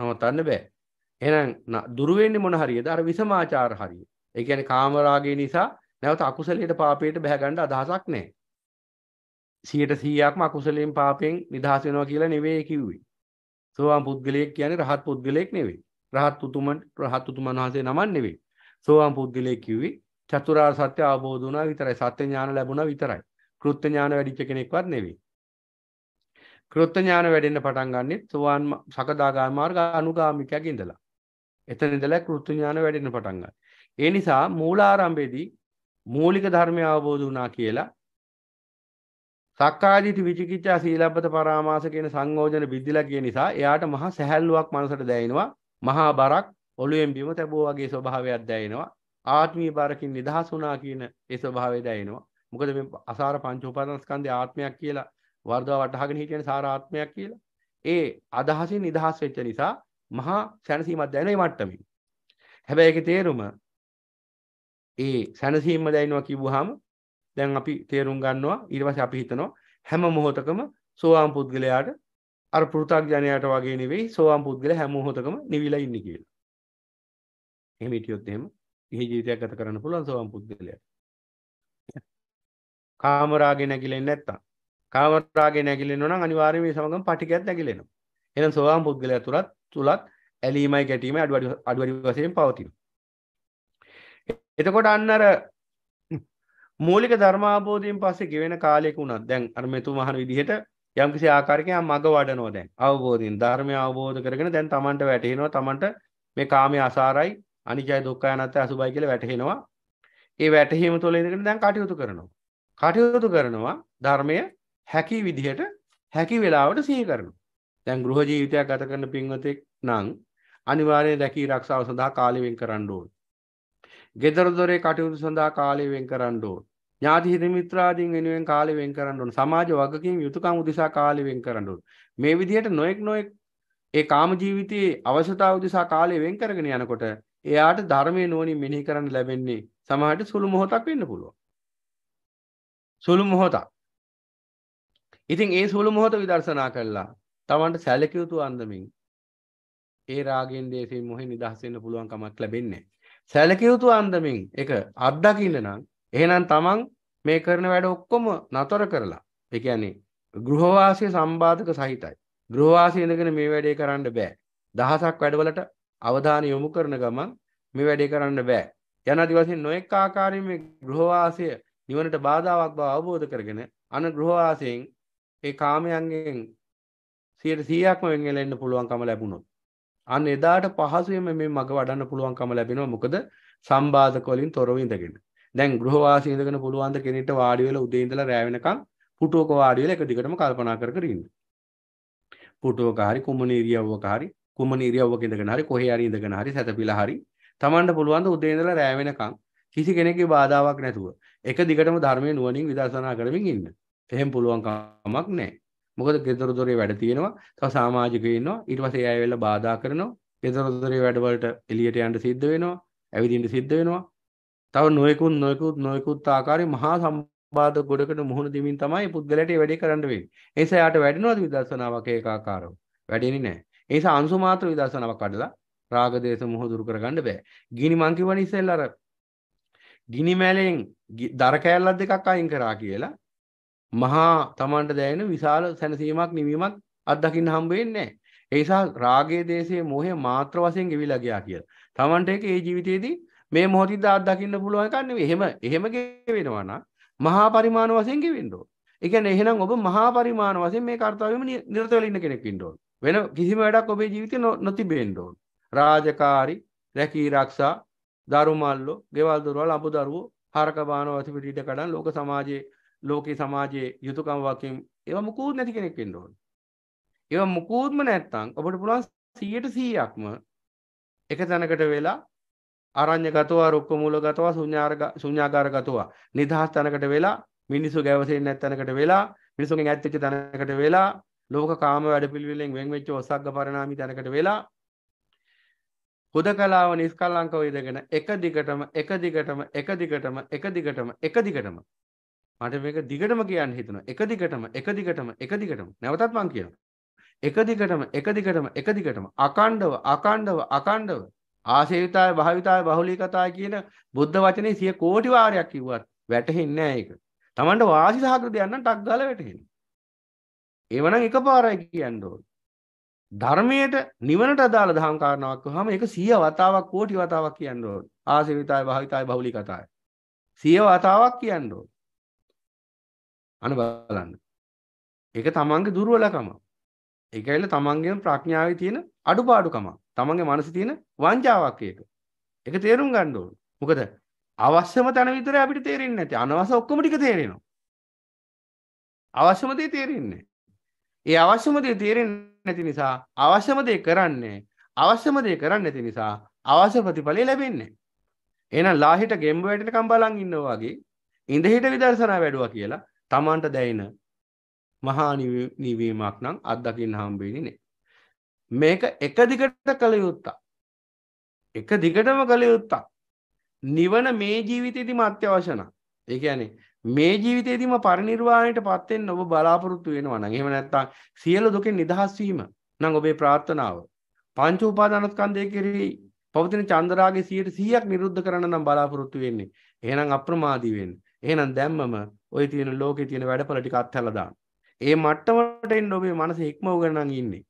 නවත්තන්න බෑ. එහෙනම් දුර වෙන්නේ මොන හරියද? අර විසමාචාර හරිය. ඒ කියන්නේ කාමරාගය නිසා නැවත අකුසලයට පාපයට බැහැ ගන්න අදහසක් නැහැ. 100%ක්ම අකුසලයෙන් පාපයෙන් නිදහස් වෙනවා කියලා නෙවෙයි කිව්වේ. සෝවාන් පුද්ගලයෙක් කියන්නේ රහත් පුද්ගලයෙක් නෙවෙයි. රහත් උතුමන් රහත් උතුමන් වහන්සේ නමක් නෙවෙයි. සෝවාන් පුද්ගලයෙක් කිව්වේ චතුරාර්ය සත්‍ය අවබෝධ වුණා විතරයි. සත්‍ය ඥාන ලැබුණා විතරයි. කෘත්‍ය ඥාන වැඩිච්ච කෙනෙක්වත් නෙවෙයි. කෘත්‍ය ඥාන වැඩෙන්න පටන් ගන්නෙත් සෝවාන් සකදාගාම මාර්ග අනුගාමිකයක ඉඳලා. එතන ඉඳලා කෘත්‍ය ඥාන වැඩෙන්න පටන් ගන්නවා. ඒ නිසා මූලාරම්භයේදී මූලික ධර්මය අවබෝධ වුණා කියලා සක්කාදිට විචිකිච්චා සීලබ්බත පරාමාස කියන සංයෝජන බිඳිලා කිය නිසා එයාට මහා සැහැල්ලුවක් මනසට දැනෙනවා මහා බරක් ඔළුවෙන් බිම තැබුවා වගේ ස්වභාවයක් දැනෙනවා ආත්මීය බරකින් නිදහස් වුණා කියන ඒ ස්වභාවය දැනෙනවා. මොකද මේ අසාර පංච උපාදානස්කන්ධය ආත්මයක් කියලා වර්ධව වටහාගෙන හිටියන සාර ආත්මයක් කියලා. ඒ අදහසින් නිදහස් වෙච්ච නිසා මහා සැනසීමක් දැනෙන මේ මට්ටමින්. හැබැයි ඒකේ තේරුම ඒ සැනසීම දැනෙනවා කිව්වහම දැන් අපි තේරුම් ගන්නවා ඊටවස අපි හිතනවා හැම මොහොතකම සෝවාම් පුද්ගලයාට අර පෘථක් ජනයට වගේ නෙවෙයි සෝවාම් පුද්ගල හැම මොහොතකම නිවිලා ඉන්නේ කියලා. එහෙම හිටියොත් එහෙම ඉහි ජීවිතයක් ගත කරන්න පුළුවන් සෝවාම් පුද්ගලයාට. කාම රාගේ නැగిලෙන්නේ නැත්තම් කාම රාගේ නැగిලෙනවා නම් අනිවාර්යයෙන් මේ සමගම පටිගයත් නැగిලෙනවා. එහෙනම් සෝවාම් පුද්ගලයා තුලත් තුලත් ඇලීමයි ගැටීමයි අඩු අඩු අඩු වශයෙන් පවතිනවා. එතකොට අන්න අර මූලික ධර්මාබෝධයෙන් පස්සේ ගෙවෙන කාලයක වුණත් දැන් අර මෙතුමහන විදිහට යම්කිසි ආකාරයකින් මග වඩනවා දැන් අවබෝධයෙන් ධර්මය අවබෝධ කරගෙන දැන් Tamanට වැටහෙනවා Tamanට මේ කාමයේ අසාරයි අනිජය දුක්ඛය අනත්තය අසුභයි කියලා වැටහෙනවා ඒ වැටහීම තුළ ඉඳගෙන දැන් කටයුතු කරනවා කටයුතු කරනවා ධර්මය හැකි විදිහට හැකි වෙලාවට සිහි කරනවා දැන් ගෘහ ජීවිතයක් ගත කරන පින්වතෙක් නම් අනිවාර්යයෙන් රැකී ආරක්ෂාව සඳහා කාලය වෙන් කරන්න ඕන. ගෙදර දොරේ කටයුතු සඳහා කාලය වෙන් කරන්න ඕන. ඥාති හිත මිත්‍රාදීන් වෙනුවෙන් කාලෙ වෙන් කරන්න ඕන. සමාජ වගකීම් යුතුයකම් උදෙසා කාලෙ වෙන් කරන්න ඕන. මේ විදිහට නොඑක් නොඑක් ඒ කාම ජීවිතයේ අවශ්‍යතාව උදෙසා කාලෙ වෙන් කරගෙන යනකොට එයාට ධර්මයේ නුවණින් මෙනෙහි කරන්න ලැබෙන්නේ සමහරට සුළු මොහොතක් වෙන්න පුළුවන්. සුළු මොහොතක්. ඉතින් ඒ සුළු මොහොත විදර්ශනා කළා. Tamanට සැලකිය යුතු අන්දමින් ඒ රාගෙන් දේශයෙන් මොහේ නිදහස් වෙන්න පුළුවන් කමක් ලැබෙන්නේ නැහැ. සැලකිය යුතු අන්දමින් ඒක අත්දකින්න නම් එහෙනම් තමන් මේ කරන වැඩ ඔක්කොම නතර කරලා ඒ කියන්නේ ගෘහවාසී සම්බාධක සහිතයි. ගෘහවාසී ඉඳගෙන මේ වැඩේ කරන්න බෑ. දහසක් වැඩවලට අවධානය යොමු කරන ගමන් මේ වැඩේ කරන්න බෑ. යනාදී වශයෙන් නොඑක ආකාරයෙන් මේ ගෘහවාසය නිවනට බාධාවක් බව අවබෝධ කරගෙන අන ගෘහවාසයෙන් ඒ කාමයන්ගෙන් 100%ක්ම වෙන්වෙලා ඉන්න පුළුවන්කම ලැබුණොත් අන්න එදාට පහසුවෙන් මේ මග වඩන්න පුළුවන්කම ලැබෙනවා මොකද සම්බාධක වලින් තොරව ඉඳගෙන දැන් ගෘහවාසී ඉඳගෙන පුළුවන් ද කෙනෙක්ට වාඩි වෙලා උදේ ඉඳලා රැ වෙනකම් පුටුවක වාඩි වෙලා එක දිගටම කල්පනා කර කර ඉන්න. පුටුවක හරි කුමන ඉරියව්වක හරි කුමන ඉරියව්වක ඉඳගෙන හරි කොහේ හරි ඉඳගෙන හරි සැතපීලා හරි Tamanට පුළුවන් ද උදේ ඉඳලා රැ වෙනකම් කිසි කෙනෙක්ගේ බාධාවක් නැතුව එක දිගටම ධර්මයේ නුවණින් විදර්ශනා කරමින් ඉන්න. එහෙම පුළුවන් කමක් නැහැ. මොකද ගෙදර දොරේ වැඩ තියෙනවා. තව සමාජිකයෝ ඉන්නවා. ඊට පස්සේ ඒ අය වෙලා බාධා කරනවා. ගෙදර දොරේ වැඩවලට එළියට යන්න සිද්ධ වෙනවා. ඇවිදින්න සිද්ධ වෙනවා. තව නොයකුත් නොයකුත් නොයකුත් ආකාරය මහා සම්බාධ ගොඩකට මුහුණ දෙමින් තමයි පුද්ගලට වැඩි කරන්න වෙන්නේ. ඒ නිසා යාට වැඩිනවද විදර්ශනාවක් ඒකාකාරව? වැඩෙන්නේ නැහැ. ඒ නිසා අංශු මාත්‍ර විදර්ශනාවක් කඩලා රාග දේශ මොහ දුරු කරගන්න බෑ. ගිනි මං කිව්වනේ ඉස්සෙල්ලා අර ගිනි මැලෙන් දර කෑල්ලක් දෙකක් අයින් කරා කියලා මහා Tamanට දැනෙන විශාල සැනසීමක් නිවීමක් අත්දකින්න හම්බ වෙන්නේ නැහැ. ඒ නිසා රාගයේ දේශයේ මොහේ මාත්‍ර වශයෙන් ගෙවිලා ගියා කියලා. Tamanට ඒක ඒ ජීවිතයේදී මේ මොහොතින් දාත් දකින්න පුළුවන් එකක් නෙවෙයි. එහෙම එහෙම ගෙවෙනවා නම් මහා පරිමාණ වශයෙන් ගෙවෙන්න ඕන. ඒ කියන්නේ එහෙනම් ඔබ මහා පරිමාණ වශයෙන් මේ කාර්යයෙම නිරත වෙලා ඉන්න කෙනෙක් ඉන්න ඕන. වෙන කිසිම වැඩක් ඔබේ ජීවිතේ නොතිබෙන්න ඕන. රාජකාරි, රැකී ආරක්ෂා, දරුමල්ලෝ, ගෙවල් දොරවල්, අඹ දරුවෝ, හරක බාන වතු පිටිට කඩන් ලෝක සමාජයේ ලෝකේ සමාජයේ යුතුයකම් වකින් ඒවා මුකුත් නැති කෙනෙක් වෙන්න ඕන. ඒවා මුකුත්ම නැත්තම් ඔබට පුළුවන් 100%ක්ම එක තැනකට වෙලා ආරං්‍ය ගතවා රුක්ක මූල ගතවා සුඥාකාර ගතවා නිදහස් තැනකට වෙලා මිනිස්සු ගැවසෙන් නැත්තැනකට වෙලා මිනිසුන් ඇත්තච තැනකට වෙලා ලෝක කාම වැඩ පිළිවෙලෙන් වෙන් වෙච්ච ඔසක්ග පරණාමි තැනකට වෙලා හුද කලාව නිස්කල්ලංකව ඉදගෙන එක දිගටම එක දිගටම එක දිගටම එක දිගටම එක දිගටම මට මේක දිගටම කියන්න හිතනවා එක දිගටම එක දිගටම එක දිගටම නැවතත් මං කියනවා එක දිගටම එක දිගටම එක දිගටම අකණ්ඩව අකණ්ඩව අකණ්ඩව ආසේවිතාය භාවිතාය බහුලීකතාය කියන බුද්ධ වචනේ සිය කෝටි වාරයක් කිව්වත් වැටහෙන්නේ නැහැ ඒක. Tamanට වාසි සහගත දෙයක් නම් ටක් ගාලා වැටහෙන්නේ. ඒවනම් එකපාරයි කියන්න ඕනේ. ධර්මයට නිවනට අදාළ දහම් කාරණාවක් වහම ඒක සිය වතාවක් කෝටි වතාවක් කියන්න ඕනේ. ආසේවිතාය භාවිතාය බහුලීකතාය. සිය වතාවක් කියන්න ඕනේ. අන බලන්න. ඒක තමන්ගේ දුර්වලකම. ඒක ඇවිල්ලා තමන්ගේම ප්‍රඥාවේ තියෙන අඩුපාඩුකමක්. තමන්ගේ මනසේ තියෙන වංචාවක් ඒක. ඒක තේරුම් ගන්න ඕන. මොකද අවශ්‍යම තැන විතරයි අපිට තේරෙන්නේ නැති. අනවශ්‍ය ඔක්කොම ටික තේරෙනවා. අවශ්‍යම දේ තේරෙන්නේ ඒ අවශ්‍යම දේ තේරෙන්නේ නැති නිසා අවශ්‍යම දේ කරන්නේ අවශ්‍යම දේ කරන්නේ නැති නිසා අවශ්‍ය ප්‍රතිඵලය ලැබෙන්නේ එහෙනම් ලාහිට ගෙම්බ වැටෙනකම් බලන් ඉන්නවා වගේ ඉඳහිට විදර්ශනා වැඩුවා කියලා Tamanට දැයින මහා නිවීමක් නම් අත්දකින්න හම්බෙන්නේ නැහැ මේක එක දිගට කළ යුත්තක් එක දිගටම කළ යුත්තක් නිවන මේ ජීවිතයේදීම අත්‍යවශ්‍යන ඒ කියන්නේ මේ ජීවිතයේදීම පරිනිර්වාණයට පත්වෙන්න ඔබ බලාපොරොත්තු වෙනවා නම් එහෙම නැත්නම් සියලු දුකෙන් නිදහස් වීම නම් ඔබේ ප්‍රාර්ථනාව පංච උපාදානස්කන්ධය කෙරෙහි පවතින චන්ද්‍රාගයේ 100%ක් නිරුද්ධ කරන්න නම් බලාපොරොත්තු වෙන්නේ එහෙනම් අප්‍රමාදී වෙන්න එහෙනම් දැම්මම ওই තියෙන ලෝකේ තියෙන වැඩපල ටික අත්හැරලා දාන්න ඒ මට්ටමට එන්න ඔබේ මනස ඉක්මව ගන්න ඉන්නේ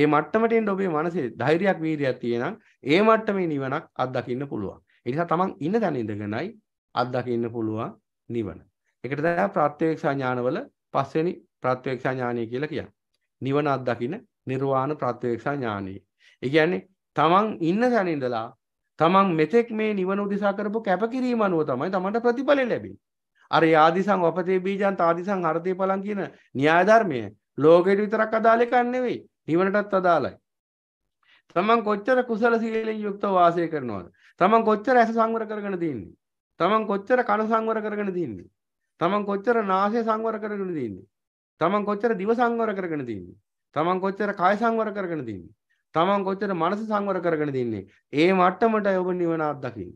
ඒ මට්ටමටෙන් ඔබේ මනසේ ධෛර්යයක් වීරයක් තියෙනම් ඒ මට්ටමේ නිවනක් අත්දකින්න පුළුවන්. ඒ නිසා තමන් ඉන්න තැන ඉඳගෙනයි අත්දකින්න පුළුවන් නිවන. ඒකට තමයි ප්‍රත්‍යක්ෂා ඥානවල පස්වෙනි ප්‍රත්‍යක්ෂා ඥානය කියලා කියන්නේ. නිවන අත්දකින්න නිර්වාණ ප්‍රත්‍යක්ෂා ඥානය. ඒ කියන්නේ තමන් ඉන්න තැන ඉඳලා තමන් මෙතෙක් මේ නිවන උදෙසා කරපු කැපකිරීම අනුව තමයි තමන්ට ප්‍රතිඵල ලැබෙන්නේ. අර යාදිසං වපතේ බීජන් තාදිසං හර්තේ පලන් කියන න්‍යාය ධර්මය ලෝකෙට විතරක් අදාළ එකක් නෙවෙයි නිවනටත් අදාළයි. තමන් කොච්චර කුසල සීලෙන් යුක්ත වාසය කරනවද? තමන් කොච්චර ඇස සංවර කරගෙන තින්නේ? තමන් කොච්චර කන සංවර කරගෙන තින්නේ? තමන් කොච්චර නාසය සංවර කරගෙන තින්නේ? තමන් කොච්චර දිව සංවර කරගෙන තින්නේ? තමන් කොච්චර කාය සංවර කරගෙන තින්නේ? තමන් කොච්චර මනස සංවර කරගෙන තින්නේ? ඒ මට්ටමට ඔබ නිවන අත්දකින්න.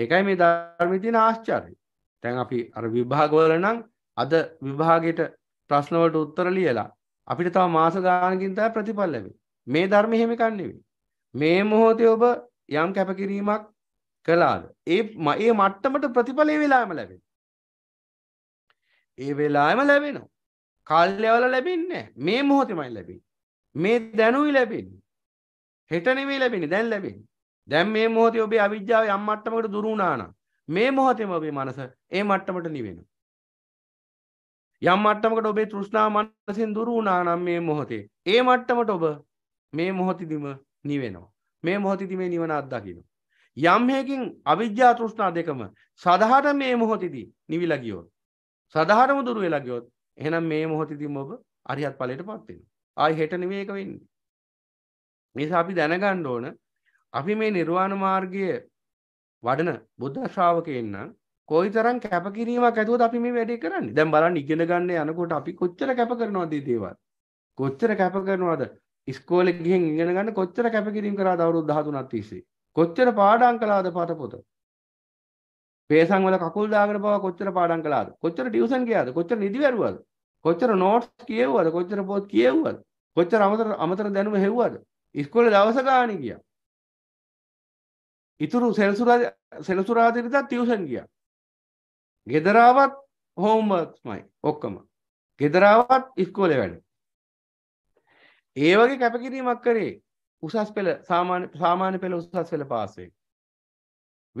ඒකයි මේ ධර්මයේ තියෙන ආශ්චර්යය. දැන් අපි අර විභාගවල නම් අද විභාගෙට ප්‍රශ්න වලට උත්තර ලියලා අපිට තව මාස ගානකින් තමයි ප්‍රතිඵල ලැබෙන්නේ. මේ ධර්ම එහෙම එකක් නෙවෙයි. මේ මොහොතේ ඔබ යම් කැපකිරීමක් කළාද? ඒ ඒ මට්ටමට ප්‍රතිඵල ඒ වෙලාවෙම ලැබෙනවා. ඒ වෙලාවෙම ලැබෙනවා. කාලයවල ලැබෙන්නේ මේ මොහොතෙමයි ලැබෙන්නේ. මේ දැනුයි ලැබෙන්නේ. හෙට නෙවෙයි ලැබෙන්නේ දැන් ලැබෙන්නේ. දැන් මේ මොහොතේ ඔබේ අවිද්‍යාව යම් මට්ටමකට දුරු වුණා නම් මේ මොහොතේම ඔබේ මනස ඒ මට්ටමට නිවෙනවා. යම් මට්ටමකට ඔබේ තෘෂ්ණා මනසින් දුරු වුණා නම් මේ මොහොතේ ඒ මට්ටමට ඔබ මේ මොහොතිදිම නිවෙනවා මේ මොහොතිදි මේ නිවන අත්දකින්න යම් හේකින් අවිද්‍යා තෘෂ්ණා දෙකම සදහට මේ මොහොතිදී නිවිලා ගියොත් සදහටම දුරු වෙලා ගියොත් එහෙනම් මේ මොහොතිදීම ඔබ අරිහත් ඵලයට පත් වෙනවා ආයි හෙට නෙමෙයි ඒක වෙන්නේ නිසා අපි දැනගන්න ඕන අපි මේ නිර්වාණ මාර්ගයේ වඩන බුද්ධ ශ්‍රාවකයන් නම් කොයි තරම් කැපකිරීමක් ඇතුවද අපි මේ වැඩේ කරන්නේ දැන් බලන්න ඉගෙන ගන්න යනකොට අපි කොච්චර කැප කරනවද දේවල් කොච්චර කැප කරනවද ඉස්කෝලේ ගිහින් ඉගෙන ගන්න කොච්චර කැපකිරීම කරාද අවුරුදු 13ක් තිස්සේ කොච්චර පාඩම් කළාද පාඨපොත පේසන් වල කකුල් දාගෙන පවා කොච්චර පාඩම් කළාද කොච්චර ටියුෂන් ගියාද කොච්චර නිදි වැරුවද කොච්චර නෝට්ස් කියෙව්වද කොච්චර පොත් කියෙව්වද කොච්චර අමතර අමතර දැනුම හෙව්වද ඉස්කෝලේ දවස ගාණේ ගියා ඉතුරු සෙල්සුරා සෙල්සුරාදිරිදා ටියුෂන් ගියා ගෙදරාවත් හෝම්වර්ක්ස්මයි ඔක්කොම ගෙදරාවත් ඉස්කෝලේ වැඩ ඒ වගේ කැපකිරීමක් කරේ උසස් පෙළ සාමාන්‍ය සාමාන්‍ය පෙළ උසස් පෙළ පාස් වෙයි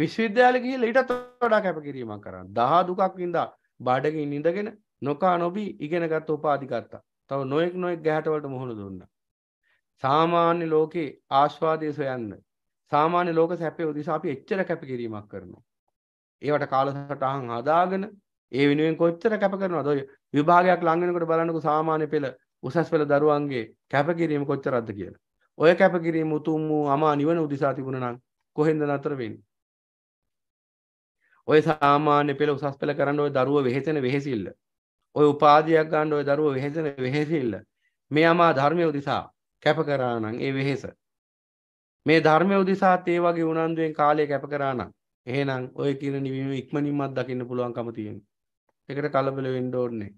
විශ්වවිද්‍යාලෙ ගිහිල්ලා ඊටත් වඩා කැපකිරීමක් කරනවා දහ දුකක් වින්දා බඩගින් ඉඳගෙන නොකා නොබී ඉගෙනගත් උපාධි ගත්තා තව නොයෙක් නොයෙක් ගැහැට වලට මුහුණ දුන්නා සාමාන්‍ය ලෝකේ ආස්වාදය සොයන්න සාමාන්‍ය ලෝක සැපේ උදෙසා අපි එච්චර කැපකිරීමක් කරනවා ඒවට කාලසටහන් හදාගෙන ඒ වෙනුවෙන් කොච්චර කැප කරනවද ඔය විභාගයක් ලං වෙනකොට බලන්නකෝ සාමාන්‍ය පෙළ උසස් පෙළ දරුවන්ගේ කැපකිරීම කොච්චරක්ද කියලා. ඔය කැපකිරීම උතුම් වූ අමා නිවන උදෙසා තිබුණා නම් කොහෙන්ද නතර වෙන්නේ? ඔය සාමාන්‍ය පෙළ උසස් පෙළ කරන්න ඔය දරුව වෙහෙසෙන වෙහෙසිල්ල. ඔය උපාධියක් ගන්න ඔය දරුව වෙහෙසෙන වෙහෙසිල්ල. මේ අමා ධර්මය උදෙසා කැප කරා නම් ඒ වෙහෙස. මේ ධර්මය උදෙසාත් ඒ වගේ උනන්දුවෙන් කාලය කැප කරා නම් එහෙනම් ඔය කියන නිවීම ඉක්මනින්මත් දකින්න පුළුවන්කම තියෙනවා. ඒකට කලබල වෙන්න ඕනේ.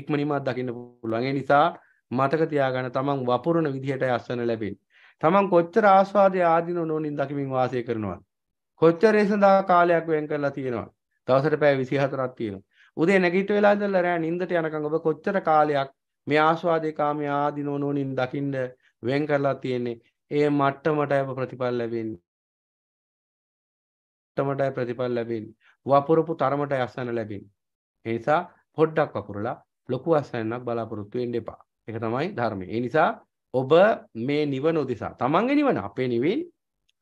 ඉක්මනින්මත් දකින්න පුළුවන්. ඒ නිසා මතක තියාගන්න තමන් වපුරන විදිහටයි අස්වන ලැබෙන්නේ. තමන් කොච්චර ආස්වාදයේ ආදීන නෝනින් දකිමින් වාසය කරනවද? කොච්චර ඒ සඳහා කාලයක් වෙන් කරලා තියෙනවද? දවසට පැය 24ක් තියෙනවා. උදේ නැගිට වෙලා ඉඳලා රෑ නිින්දට යනකම් ඔබ කොච්චර කාලයක් මේ ආස්වාදේ කාමයේ ආදීන නෝනින් දකින්න වෙන් කරලා තියෙන්නේ. ඒ මට්ටමට ඔබ ප්‍රතිඵල ලැබෙන්නේ. තරමටයි ප්‍රතිඵල ලැබෙන්නේ. වපුරපු තරමටයි අස්වැන්න ලැබෙන්නේ. ඒ නිසා පොඩ්ඩක් වපුරලා ලොකු අස්වැන්නක් බලාපොරොත්තු වෙන්න එපා. ඒක තමයි ධර්මය. ඒ නිසා ඔබ මේ නිවන උදෙසා තමන්ගේ නිවන අපේ නෙවෙයි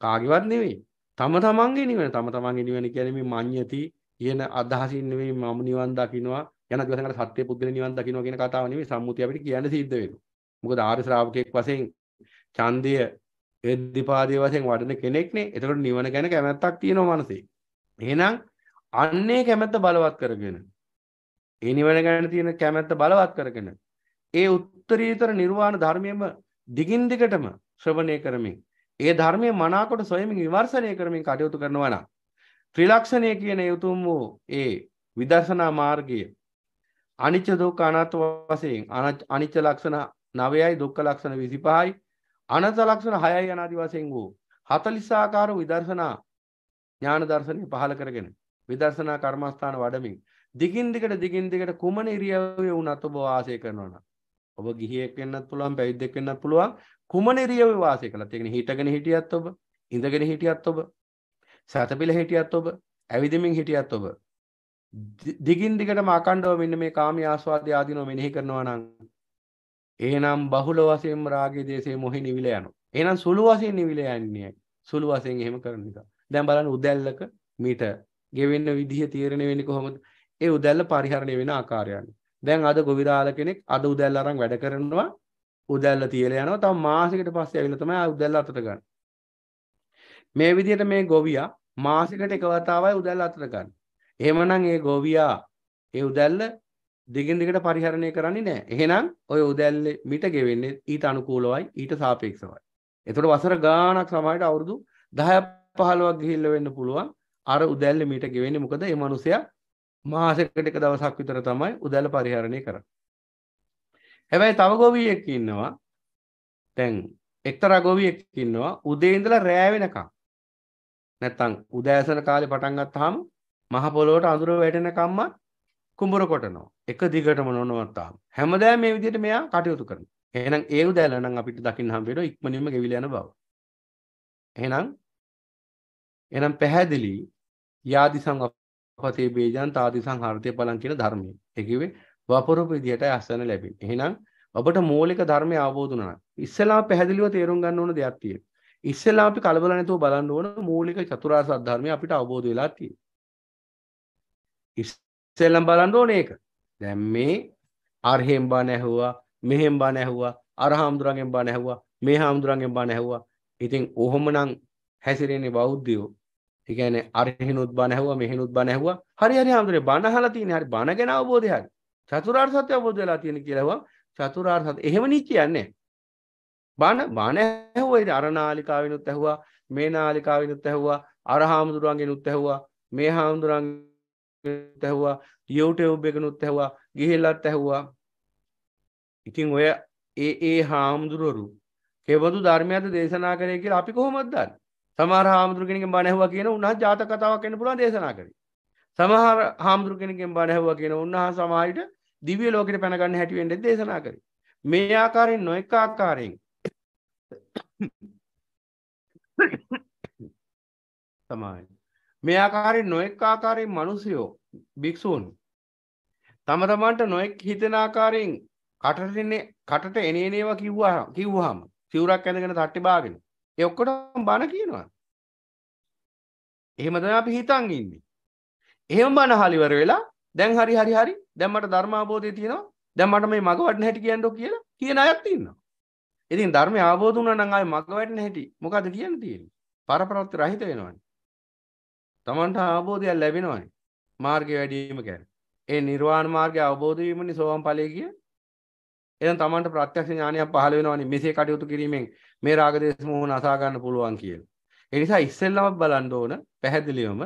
කාගේවත් නෙවෙයි. තම තමන්ගේ නිවන තම තමන්ගේ නිවන කියන්නේ මේ මඤ්ඤති කියන අදහසින් නෙවෙයි මම නිවන් දකින්නවා යන දවසකට සත්‍ය පුද්ගල නිවන් දකින්නවා කියන කතාව නෙවෙයි සම්මුතිය අපිට කියන්න සිද්ධ වෙනවා. මොකද ආර්ය ශ්‍රාවකෙක් වශයෙන් ඡන්දය එද්දිපාදී වශයෙන් වඩන කෙනෙක්නේ. එතකොට නිවන ගැන කැමැත්තක් තියෙනවා මනසේ. එහෙනම් අන්නේ කැමැත්ත බලවත් කරගෙන ඒ නිවන ගැන තියෙන කැමැත්ත බලවත් කරගෙන ඒ උත්තරීතර නිර්වාණ ධර්මයේම දිගින් දිගටම ශ්‍රවණය කරමින් ඒ ධර්මයේ මනාකොට සොයමින් විමර්ශනය කරමින් කටයුතු කරනවා නම් ත්‍රිලක්ෂණය කියන යතුම් වූ ඒ විදර්ශනා මාර්ගය අනිච්ච දුක්ඛ අනාත්ම වශයෙන් අනිච්ච ලක්ෂණ 9යි දුක්ඛ ලක්ෂණ 25යි අනත ලක්ෂණ හයයි අනාදි වශයෙන් වූ හතලිස් ආකාර විදර්ශනා ඥාන දර්ශනය පහළ කරගෙන විදර්ශනා කර්මස්ථාන වඩමින් දිගින් දිගට දිගින් දිගට කුමන ඉරියව්වේ වුණත් ඔබ වාසය කරනවා නම් ඔබ ගිහියෙක් වෙන්නත් පුළුවන් පැවිද්දෙක් වෙන්නත් පුළුවන් කුමන ඉරියව්වේ වාසය කළත් ඒ කියන්නේ හිටගෙන හිටියත් ඔබ ඉඳගෙන හිටියත් ඔබ සතපිල හිටියත් ඔබ ඇවිදමින් හිටියත් ඔබ දිගින් දිගටම අකණ්ඩව මෙන්න මේ කාමී ආස්වාදය ආදීනව මෙනෙහි කරනවා නම් එහෙනම් බහුල වශයෙන්ම රාගයේ දේශයේ මොහි නිවිල යනවා. එහෙනම් සුළු වශයෙන් නිවිල යන්නේ. සුළු වශයෙන් එහෙම කරන නිසා. දැන් බලන්න උදැල්ලක මීට ගෙවෙන්න විදිහ තීරණය වෙන්නේ කොහොමද? ඒ උදැල්ල පරිහරණය වෙන ආකාරයන්. දැන් අද ගොවිරාල කෙනෙක් අද උදැල්ල අරන් වැඩ කරනවා. උදැල්ල තියලා යනවා. තව මාසයකට පස්සේ ඇවිල්ලා තමයි ආ උදැල්ල අතට ගන්න. මේ විදිහට මේ ගොවියා මාසයකට එක වතාවයි උදැල්ල අතට ගන්න. එහෙමනම් ඒ ගොවියා ඒ උදැල්ල දිගින් දිගට පරිහරණය කරන්නේ නැහැ. එහෙනම් ඔය උදැල්ලේ මිට ගෙවෙන්නේ ඊට අනුකූලවයි ඊට සාපේක්ෂවයි. එතකොට වසර ගාණක් සමහරට අවුරුදු 10ක් 15ක් ගිහිල්ලා වෙන්න පුළුවන්. අර උදැල්ලේ මිට ගෙවෙන්නේ මොකද? ඒ මනුස්සයා මාසෙකට එක දවසක් විතර තමයි උදැල්ල පරිහරණය කරන්නේ. හැබැයි තව ගොවියෙක් ඉන්නවා. දැන් එක්තරා ගොවියෙක් ඉන්නවා උදේ ඉඳලා රෑ වෙනකම්. නැත්තම් උදෑසන කාලේ පටන් ගත්තාම මහ පොළොවට අඳුර වැටෙනකම්ම කුඹර කොටනවා. එක දිගටම නොනවත්තාම. හැමදාම මේ විදිහට මෙයා කටයුතු කරනවා. එහෙනම් ඒ උදැල නම් අපිට දකින්න හම්බ වෙනවා ඉක්මනින්ම ගෙවිලා යන බව. එහෙනම් එහෙනම් පැහැදිලි යාදි සංවපතේ බේජන් තාදි සංහර්ථය බලන් කියන ධර්මයේ. ඒ කිව්වේ වපරූප විදිහට අසන ලැබෙන. එහෙනම් ඔබට මූලික ධර්මය අවබෝධ වුණා. ඉස්සලා පැහැදිලිව තේරුම් ගන්න ඕන දෙයක් තියෙනවා. ඉස්සලා අපි කලබල නැතුව බලන්න ඕන මූලික චතුරාර්ය සත්‍ය ධර්මය අපිට අවබෝධ වෙලා තියෙනවා. ඉස්සෙල්ලම බලන්න ඕනේ ඒක. දැන් මේ අරහෙන් බණ ඇහුවා, මෙහෙන් බණ ඇහුවා, අර හාමුදුරන්ගෙන් බණ ඇහුවා, මේ හාමුදුරන්ගෙන් බණ ඇහුවා. ඉතින් ඔහොමනම් හැසිරෙන්නේ බෞද්ධයෝ. ඒ කියන්නේ අරහිනුත් බණ ඇහුවා, මෙහිනුත් බණ ඇහුවා. හරි හරි හාමුදුරේ බණ අහලා තියෙන හරි බණ ගැන අවබෝධය හරි. චතුරාර්ය සත්‍ය අවබෝධ වෙලා තියෙන කියලා ඇහුවා. චතුරාර්ය සත්‍ය එහෙම නේ කියන්නේ. බණ බණ ඇහුවා. ඉතින් අර නාලිකාවිනුත් ඇහුවා, මේ නාලිකාවිනුත් ඇහුවා, අර හාමුදුරන්ගෙනුත් ඇහුවා, මේ හාමුදුරන්ගෙන් ඇහවා යුටව් එකනුත් ඇහවා ගිහිල්ලත් ඇහවා ඉතින් ඔය ඒ ඒ හාමුදුරුවරු කෙබඳු ධර්මයද දේශනා කරය කියලා අපි කොහොමදදන්න සමහර හාමුදුරුගෙනක බණැහව කියන උන්හ ජාත කතාවක් කන්න පුළන් දේශනා කරේ සමහර හාමුදුරුගෙනකින් බණැහව කියන උන්හ සමාහිට දිවිය ලෝකට පැනගන්න හැටිවෙන්ට දේශනා කරේ මේ ආකාරෙන් නොෙක් ආකාරයෙන් තමයි මේ ආකාරයෙන් නොඑක් ආකාරයෙන් මිනිසයෝ භික්ෂූන් තම තමන්ට නොඑක් හිතෙන ආකාරයෙන් කටටනේ කටට එනේ නේවා කිව්වා කිව්වහම සිවුරක් ඇඳගෙන තට්ටි බාගෙන ඒ ඔක්කොටම බන කියනවා එහෙම තමයි අපි හිතන් ඉන්නේ එහෙම බන හලිවර වෙලා දැන් හරි හරි හරි දැන් මට ධර්ම අවබෝධය තියෙනවා දැන් මට මේ මග වඩන හැටි කියන්නෝ කියලා කියන අයත් ඉන්නවා ඉතින් ධර්මය අවබෝධ වුණා නම් ආයේ මග වඩන හැටි මොකද්ද කියන්න තියෙන්නේ පරපරත් රහිත වෙනවනේ තමන්ට අවබෝධයක් ලැබෙනවානි මාර්ගය වැඩීම කැන ඒ නිර්වාණ මාර්ගය අවබෝධවීමනි සෝවන් පලයකිය එදන් තමන්ට ප්‍රත්‍යක්ෂ ඥානයක් පහළ වෙනවානි මෙසේ කටයුතු කිරීමෙන් මේ රාගදේශ මුහුණ අසාගන්න පුළුවන් කියල. එනිසා ඉස්සෙල්ලමක් බලන්න ඕන පැහැදිලිවම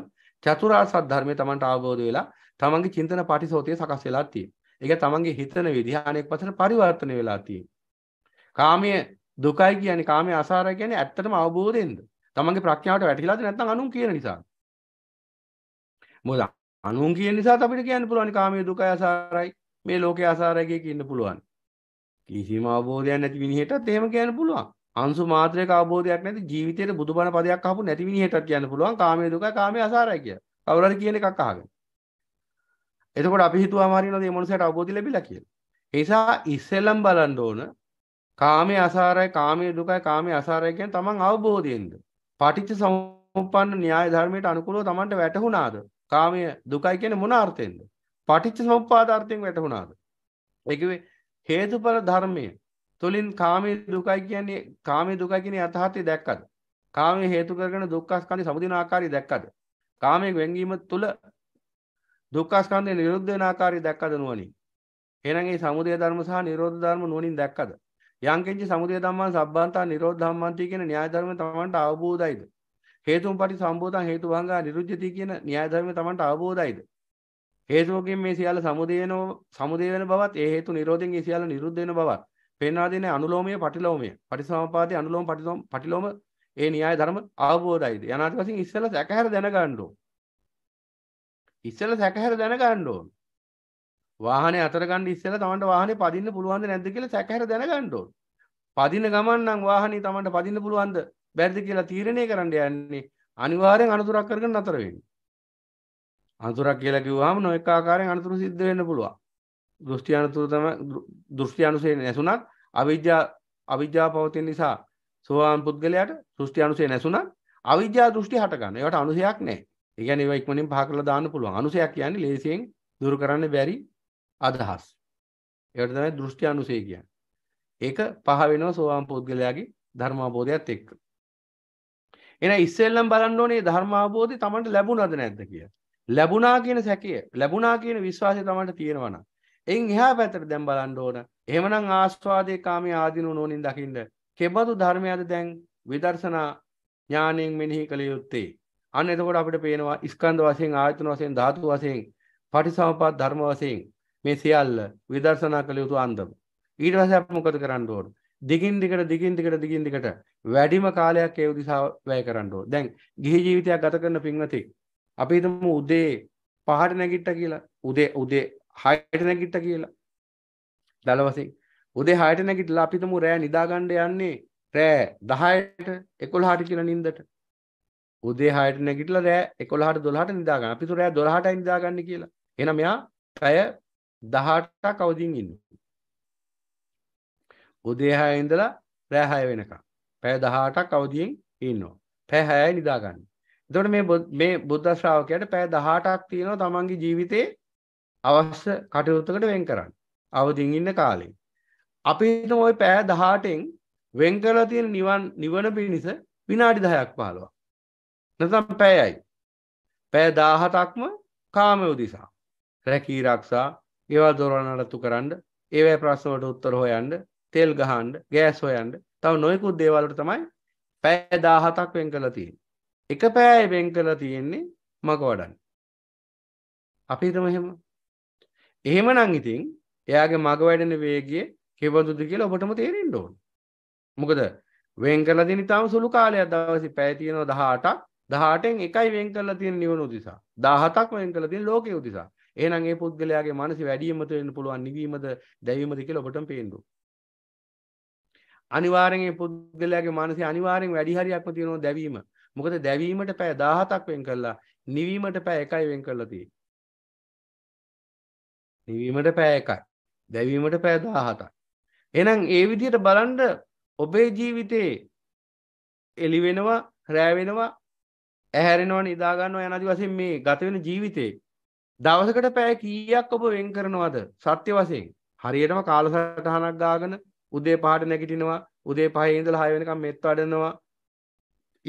චතුරාර් සද්ධර්මය තමන්ට අවබෝධ වෙලා තමන්ගේ චින්තන පටිසෝතය සකස් වෙලා තිය එක තමන්ගේ හිතන විදිහානෙක් පසට පරිවර්තන වෙලා තිය. කාමය දුකයි කියන කාමය අසාර කියන ඇත්තටම අවබෝධයෙන්ද තමන්ගේ ප්‍රඥාවට වැටිලාද නැත්නම් අනුන් කියන නිසා මොද අනුන් කිය නිසා අපිට කියන්න පුළුවන් කාමය දුක අසාරයි මේ ලෝක අසාරයගේ කියන්න පුළුවන් කිසිම අවබෝධයක් නැති මිනිහෙටත් එහෙම කියන්න පුළුවන් අංශු මාත්‍රයක අවබෝධයක් නැති ජීවිතේට බුදුබණ පදයක් අහපු නැති මිනිහෙටත් කියන්න පුළුවන් කාමයේ දුකයි කාමයේ අසාරයි කියලා කවුරු හරි කියන එකක් අහගෙන එතකොට අපි හිතුවා මාරිනවා මේ මොනසයට අවබෝධය ලැබිලා කියලා. ඒ නිසා ඉස්සෙල්ලම බලන්න ඕන කාමයේ අසාරය, කාමයේ දුකයි, කාමයේ අසාරය කියන්නේ තමන් අවබෝධයෙන්ද? පටිච්ච සමුප්පන්න න්‍යාය ධර්මයට අනුකූලව තමන්ට වැටහුණාද? කාමය දුකයි කියන මොන අර්ථයෙන්ද? පටිච්ච සමුප්පාද අර්ථයෙන් වැටුණාද? ඒ කිව්වේ හේතුඵල ධර්මය තුලින් කාමයේ දුකයි කියන්නේ කාමයේ දුකයි කියන යථාර්ථය දැක්කද? කාමයේ හේතු කරගෙන දුක්ඛස්කන්ධය සමුදින ආකාරය දැක්කද? කාමයෙන් වෙන්වීම තුල දුක්ඛස්කන්ධය නිරුද්ධ වෙන ආකාරය දැක්කද නුවණින්? එහෙනම් මේ සමුදය ධර්ම සහ නිරෝධ ධර්ම නුවණින් දැක්කද? යංකින්ච සමුදය ධම්මං සබ්බන්තා නිරෝධ ධම්මන්ති කියන න්‍යාය ධර්ම තමන්ට අවබෝධයිද? හේතුම් පටි සම්බෝධන් හේතු වංගා නිරුද්ධති කියන න්‍යායධර්ම තමන්ට අවබෝධයිද හේතුවකින් මේ සියල්ල සමුදේනෝ සමුදේ වෙන බවත් ඒ හේතු නිරෝධයෙන් ඒ සියල්ල නිරුද්ධ වෙන බවත් පෙන්වා දෙන අනුලෝමීය පටිලෝමීය පටිසමපාදී අනුලෝම පටිලෝම පටිලෝම ඒ න්‍යාය ධර්ම අවබෝධයිද යනාට වශයෙන් ඉස්සෙල්ලා සැකහැර දැනගන්න ඕන ඉස්සෙල්ලා සැකහැර දැනගන්න ඕන වාහනේ අතර ගන්න ඉස්සෙල්ලා තමන්ට වාහනේ පදින්න පුළුවන්ද නැද්ද කියලා සැකහැර දැනගන්න ඕන පදින ගමන් නම් වාහනේ තමන්ට පදින්න පුළුවන්ද බැද්ද කියලා තීරණය කරන්න යන්නේ අනිවාරෙන් අනතුරක් කරගන්න අතරවෙන්න අනතුරක් කියලා කිව්වාම නොඑක ආකාරයෙන් අනතුරු සිද්ධ වෙන්න පුළුවන් දෘෂ්ටි අනතුරු තම දෘෂ්ටි අනුසය නැසුණත් අවිද්‍යා අවිද්‍යා පවතින නිසා සෝවාන් පුද්ගලයාට දෘෂ්ටි අනුසය නැසුණත් අවිද්‍යා දෘෂ්ටි හට ගන්න. ඒකට අනුසයක් නැහැ. ඒ කියන්නේ ඒවා ඉක්මනින් පහ කරලා දාන්න පුළුවන්. අනුසයක් කියන්නේ ලේසියෙන් දුරු කරන්න බැරි අදහස්. ඒකට තමයි දෘෂ්ටි අනුසය කියන්නේ. ඒක පහ වෙනවා සෝවාන් පුද්ගලයාගේ ධර්මාබෝධයත් එක්ක. එන ඉස්සෙල්ලම් බලන්න ඕනේ ධර්මාබෝධය තමන්ට ලැබුණද නැද්ද කිය. ලැබුණා කියන සැකය ලැබුණා කියන විශ්වාසය තමන්ට තියෙනවන. එන් එහා පැතට දැම් බලන්න ඕන එහමනම් ආස්වාදය කාමේ ආදිනු නෝනින් දකිින්ට කෙබඳු ධර්මයද දැන් විදර්ශනා ඥානයෙන් මෙනෙහි කළ යුත්තේ. අන්න එතකොට අපිට පේනවා ස්කන්ධ වශයෙන් ආයතන වශයෙන් ධාතු වශයෙන් පටිසමපාද ධර්ම වශයෙන් මේ සියල්ල විදර්ශනා කළ යුතු අන්දම. ඊට පස්සේ අපි මොකද කරන්න ඕන? දිගින් දිගට දිගින් දිගට දිගින් දිගට වැඩිම කාලයක් ඒ උදෙසා වැය කරන්න ඕන. දැන් ගිහි ජීවිතයක් ගත කරන පින්වතෙක් අපි හිතමු උදේ පහට නැගිට්ටා කියලා. උදේ උදේ 6ට නැගිට්ටා කියලා. දල වශයෙන් උදේ 6ට නැගිටලා අපි හිතමු රෑ නිදා ගන්න යන්නේ රෑ 10ට 11ට කියලා නිින්දට. උදේ 6ට නැගිටලා රෑ 11ට 12ට නිදා ගන්න. අපි හිතුව රෑ 12ටයි නිදා ගන්න කියලා. එහෙනම් මෙයා පැය 18ක් අවදිින් ඉන්නවා. උදේ 6 ඉඳලා රෑ 6 වෙනකම්. පැය 18ක් අවදියෙන් ඉන්නවා. පැය 6යි නිදාගන්න. එතකොට මේ මේ බුද්ධ ශ්‍රාවකයාට පැය 18ක් තියෙනවා තමන්ගේ ජීවිතේ අවශ්‍ය කටයුත්තකට වෙන් කරන්න. අවදින් ඉන්න කාලේ. අපි හිතමු ওই පැය 18න් වෙන් කරලා තියෙන නිවන් නිවන පිණිස විනාඩි 10ක් 15ක්. නැත්නම් පැයයි. පැය 17ක්ම කාම උදිසා. රැකී ආරක්ෂා, ඒවා දොරවල් නඩත්තු කරන්න, ඒවැ ප්‍රශ්න වලට උත්තර හොයන්න, තෙල් ගහන්ඩ ගෑස් හොයන්ඩ තව නොයකුත් දේවල්ට තමයි පෑ දාහතක් වෙන් කළ තියෙන් එක පෑය වෙන් කළ තියෙන්නේ මක වඩන්න අපිතම එහෙම එහෙම නං ඉතින් එයාගේ මග වැඩෙන වේගිය කෙබඳුද කියලා ඔබටම තේරෙන් ඩෝන් මොකද වෙන් කල දින තාම සුළු කාලයක් දවසි පැතියෙනවා දහටක් දහටෙන් එකයි වෙන් කල තියෙන නිවුණු දිසා දහතක් වෙන් කල තින් ලෝකය උතිසා ඒනගේ පුද්ගලයාගේ මනසි වැඩීමතුවෙන් පුළුවන් නිවීමද දැවීමද කියලා ඔබට පේෙන්ඩු අනිවාරෙන් පුද්ගලයාගේ මානසය අනිවාරෙන් වැඩිහරියක්ම තියෙනවා දැවීම මොකද දැවීමට පැය දාහතක් වෙන් කරලා නිවීමට පැය එකයි වෙන් කරලා තියෙන්නේ. නිවීමට පැය එකයි. දැවීමට පැය 17යි. එහෙනම් ඒ විදිහට බලන්න ඔබේ ජීවිතේ එළි වෙනවා, රෑ වෙනවා, ඇහැරෙනවා, නිදා ගන්නවා යන ආදි වශයෙන් මේ ගත වෙන ජීවිතේ දවසකට පැය කීයක් ඔබ වෙන් කරනවද? සත්‍ය වශයෙන්. හරියටම කාලසටහනක් ගාගෙන උදේ පහට නැගිටිනවා උදේ පහේ ඉඳලා 6 වෙනකම් මෙත් වඩනවා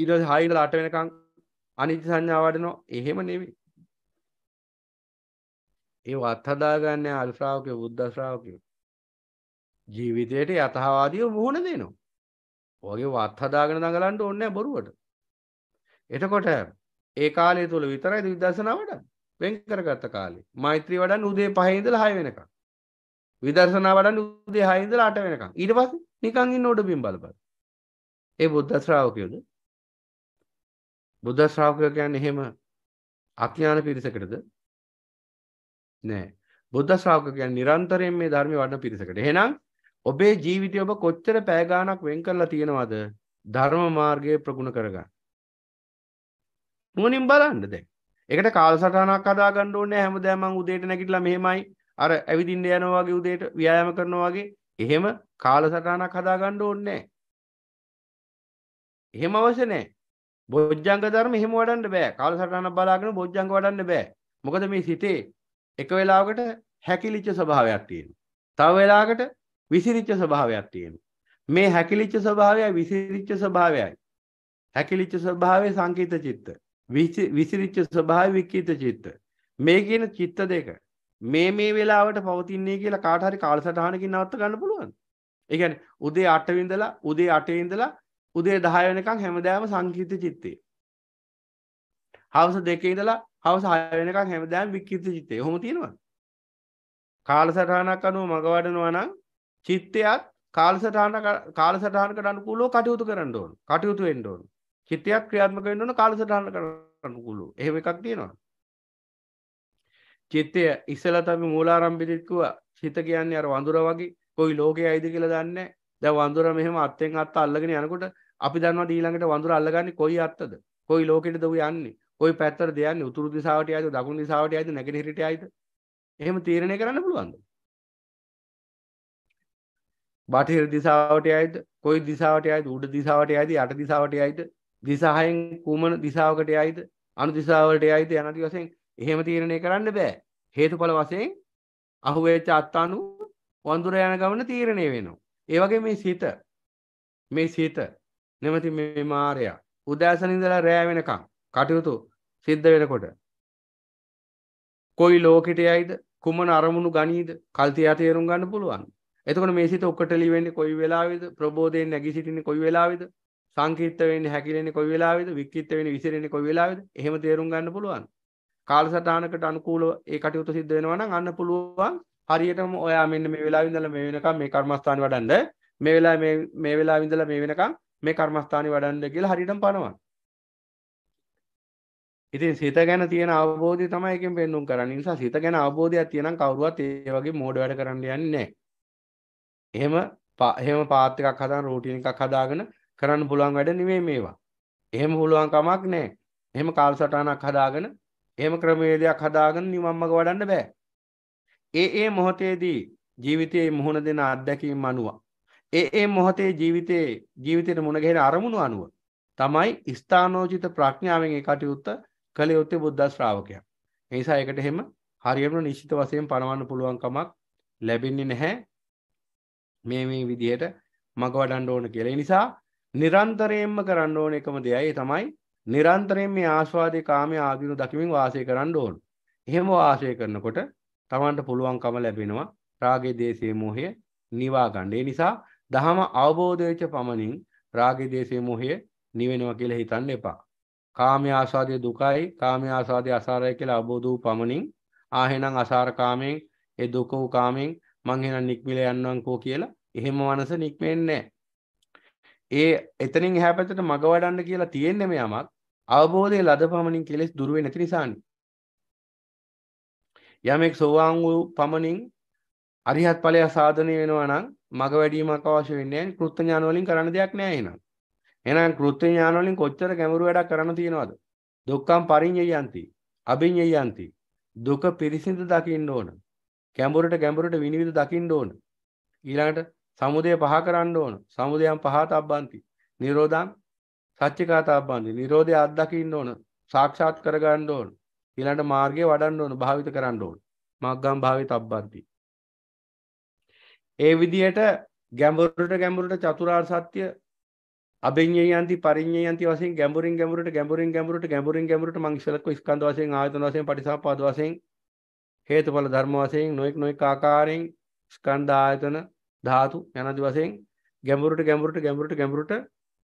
ඊට පස්සේ 6 ඉඳලා 8 වෙනකම් අනිත්‍ය සංඥා වඩනවා එහෙම නෙවෙයි ඒ අත්හදා ගන්න අල්ශ්‍රාවකය බුද්ධ ශ්‍රාවකය ජීවිතයට යථාවාදීව මුහුණ දෙනවා. ඔයගේ වත් හදාගෙන දඟලන්න ඕනේ නැහැ බොරුවට. එතකොට ඒ කාලය තුල විතරයි විදර්ශනා වඩන්නේ. වෙන් කරගත්ත කාලේ. මෛත්‍රී වඩන්නේ උදේ 5 ඉඳලා 6 වෙනකම්. විදර්ශනා වඩන්න උදේ 6 ඉඳලා 8 වෙනකම්. ඊට පස්සේ නිකන් ඉන්න උඩින් බලපන්. ඒ බුද්ධ ශ්‍රාවකයෝද? බුද්ධ ශ්‍රාවකයෝ කියන්නේ එහෙම අඥාන පිරිසකටද? නෑ. බුද්ධ ශ්‍රාවක කියන්නේ නිරන්තරයෙන් මේ ධර්මය වඩන පිරිසකට. එහෙනම් ඔබේ ජීවිතය ඔබ කොච්චර පැය ගාණක් වෙන් කරලා තියෙනවද ධර්ම මාර්ගයේ ප්‍රගුණ කරගන්න. නුවණින් බලන්න දැන්. ඒකට කාලසටහනක් හදාගන්න ඕනේ හැමදාම මං උදේට නැගිටලා මෙහෙමයි අර ඇවිදින්න යනවා වගේ උදේට ව්‍යායාම කරනවා වගේ එහෙම කාලසටහනක් හදාගන්න ඕනේ එහෙම අවශ්‍ය නැහැ. බොජ්ජංග ධර්ම එහෙම වඩන්න බෑ. කාලසටහනක් බලාගෙන බොජ්ජංග වඩන්න බෑ. මොකද මේ සිතේ එක වෙලාවකට හැකිලිච්ච ස්වභාවයක් තියෙනවා. තව වෙලාවකට විසිරිච්ච ස්වභාවයක් තියෙනවා. මේ හැකිලිච්ච ස්වභාවයයි විසිරිච්ච ස්වභාවයයි. හැකිලිච්ච ස්වභාවය සංකීත චිත්ත. විසිරිච්ච ස්වභාවය විකීත චිත්ත. මේ කියන චිත්ත දෙක මේ මේ වෙලාවට පවතින්නේ කියලා කාට හරි කාලසටහනකින් නවත්ත ගන්න පුළුවන්. ඒ කියන්නේ උදේ 8 ඉඳලා උදේ 8 ඉඳලා උදේ 10 වෙනකන් හැමදාම සංකීර්ත චිත්තේ. හවස 2 ඉඳලා හවස 6 වෙනකන් හැමදාම විකීර්ත චිත්තේ. ඔහොම තියෙනවා. කාලසටහනක් අනුව මග වඩනවා නම් චිත්තයත් කාලසටහන කාලසටහනකට අනුකූලව කටයුතු කරන්න ඕන. කටයුතු වෙන්න ඕන. චිත්තයත් ක්‍රියාත්මක වෙන්න ඕන කාලසටහනකට අනුකූලව. එහෙම එකක් තියෙනවා. චිත්තය ඉස්සලත අපි මූලාරම්භිදිත්තුවා චිත කියන්නේ අර වඳුර වගේ කොයි ලෝකයේ අයිද කියලා දන්නේ දැ වඳුර මෙහම අත්තෙන් අත් අල්ලගෙන යනකොට අපි දන්නවා ඊළඟට වඳුර අල්ලගන්න කොයි අත්තද කොයි ලෝකෙට දව යන්නේ කොයි පැත්තර දෙයන්න උතුරු දිසාාවට අයිද දකුණු දිසාාවට අයිද නැගෙනහිට අයිද එහෙම තීරණය කරන්න පුළුවන්ද බටහිර දිසාාවට අයිද කොයි දිසාාවට අයිද උඩ දිසාාවට අයිද යට දිසාාවට අයිද දිසාහයෙන් කුමන දිසාාවකට අයිද අනු දිසාාවට අයිද යනති වසෙන් එහෙම තීරණය කරන්න බෑ. හේතුඵල වශයෙන් අහුවෙච්ච අත්තානු වඳුර යන ගමන තීරණය වෙනවා. ඒ වගේ මේ සිත මේ සිත නැමැති මේ මායя උදෑසන ඉඳලා රෑ වෙනකම් කටයුතු සිද්ධ වෙනකොට කොයි ලෝකෙට යයිද කුමන අරමුණු ගනීද කල්තියා තේරුම් ගන්න පුළුවන්. එතකොට මේ සිත ඔක්කොටලි වෙන්නේ කොයි වෙලාවෙද ප්‍රබෝධයෙන් නැගී සිටින්නේ කොයි වෙලාවෙද සංකීර්ත වෙන්නේ හැකිලෙන්නේ කොයි වෙලාවෙද විකීර්ත වෙන්නේ විසිරෙන්නේ කොයි වෙලාවෙද එහෙම තේරුම් ගන්න පුළුවන්. කාලසටහනකට අනුකූලව ඒ කටයුතු සිද්ධ වෙනවා නම් අන්න පුළුවන් හරියටම ඔයා මෙන්න මේ වෙලාවෙ ඉඳලා මේ වෙනකම් මේ කර්මස්ථානේ වඩන්න මේ වෙලාවේ මේ මේ වෙලාවෙ ඉඳලා මේ වෙනකම් මේ කර්මස්ථානේ වඩන්න කියලා හරියටම පනවන්න. ඉතින් සිත ගැන තියෙන අවබෝධය තමයි එකෙන් පෙන්නුම් කරන්නේ. නිසා සිත ගැන අවබෝධයක් තියෙනම් කවුරුවත් ඒ වගේ මෝඩ වැඩ කරන්න යන්නේ නැහැ. එහෙම එහෙම පාත් එකක් හදාන රූටින් එකක් හදාගෙන කරන්න පුළුවන් වැඩ නෙමෙයි මේවා. එහෙම පුළුවන් කමක් නැහැ. එහෙම කාලසටහනක් හදාගෙන එහෙම ක්‍රමවේදයක් හදාගෙන නිවම්මග වඩන්න බෑ. ඒ ඒ මොහොතේදී ජීවිතයේ මුහුණ දෙන අත්දැකීම් අනුව ඒ ඒ මොහොතේ ජීවිතයේ ජීවිතයට මුණ ගැහෙන අරමුණු අනුව තමයි ස්ථානෝචිත ප්‍රඥාවෙන් ඒ කටයුත්ත කළ යුත්තේ බුද්ධ ශ්‍රාවකයා. ඒ නිසා ඒකට එහෙම හරියටම නිශ්චිත වශයෙන් පණවන්න පුළුවන් කමක් ලැබෙන්නේ නැහැ. මේ මේ විදිහට මග වඩන්න ඕන කියලා. ඒ නිසා නිරන්තරයෙන්ම කරන්න ඕන එකම දෙයයි තමයි නිරන්තරයෙන් මේ ආස්වාදේ කාමයේ ආදීන දකිමින් වාසය කරන්න ඕන. එහෙම වාසය කරනකොට තමන්ට පුළුවන්කම ලැබෙනවා රාගේ දේශේ මොහය නිවා ගන්න. ඒ නිසා දහම අවබෝධයච පමණින් රාගේ දේශේ මොහය නිවෙනවා කියලා හිතන්න එපා. කාමයේ ආස්වාදයේ දුකයි කාමයේ ආස්වාදයේ අසාරයි කියලා අවබෝධ වූ පමණින් ආහෙනම් අසාර කාමෙන් ඒ දුක වූ කාමෙන් මං එහෙනම් නික්මිල යන්නම්කෝ කියලා එහෙම මනස නික්මෙන්නේ නැහැ. ඒ එතනින් එහා පැත්තට මග වඩන්න කියලා තියෙන්නේ මේ යමක් අවබෝධය ලද පමණින් කෙලෙස් දුරුවේ නැති නිසානි. යමෙක් සෝවාන් වූ පමණින් අරිහත් ඵලය සාධනය වෙනවා නම් මග වැඩිවීමක් අවශ්‍ය වෙන්නේ නැහැ. කෘත්‍ය ඥාන වලින් කරන්න දෙයක් නැහැ එහෙනම්. එහෙනම් කෘත්‍ය ඥාන වලින් කොච්චර ගැඹුරු වැඩක් කරන්න තියනවද? දුක්ඛම් පරිඤ්ඤයන්ති. අභිඤ්ඤයන්ති. දුක පිරිසිදු දකින්න ඕන. ගැඹුරට ගැඹුරට විනිවිද දකින්න ඕන. ඊළඟට සමුදය පහ කරන්න ඕන. සමුදයම් පහත අබ්බන්ති. නිරෝධම් සච්චිකාතාබන්ධි නිරෝධය අත්දකින්න ඕන සාක්ෂාත් කරගන්න ඕන ඊළඟ මාර්ගය වඩන්න ඕන භාවිත කරන්න ඕන මග්ගම් භාවිත අබ්බන්ති ඒ විදිහට ගැඹුරට ගැඹුරට චතුරාර්ය සත්‍ය අභිඤ්ඤයන්ති පරිඤ්ඤයන්ති වශයෙන් ගැඹුරින් ගැඹුරට ගැඹුරින් ගැඹුරට ගැඹුරින් ගැඹුරට මං ඉස්සලක ස්කන්ධ වශයෙන් ආයතන වශයෙන් පටිසාපාද වශයෙන් හේතුඵල ධර්ම වශයෙන් නොඑක් නොඑක් ආකාරයෙන් ස්කන්ධ ආයතන ධාතු යනාදි වශයෙන් ගැඹුරට ගැඹුරට ගැඹුරට ගැඹුරට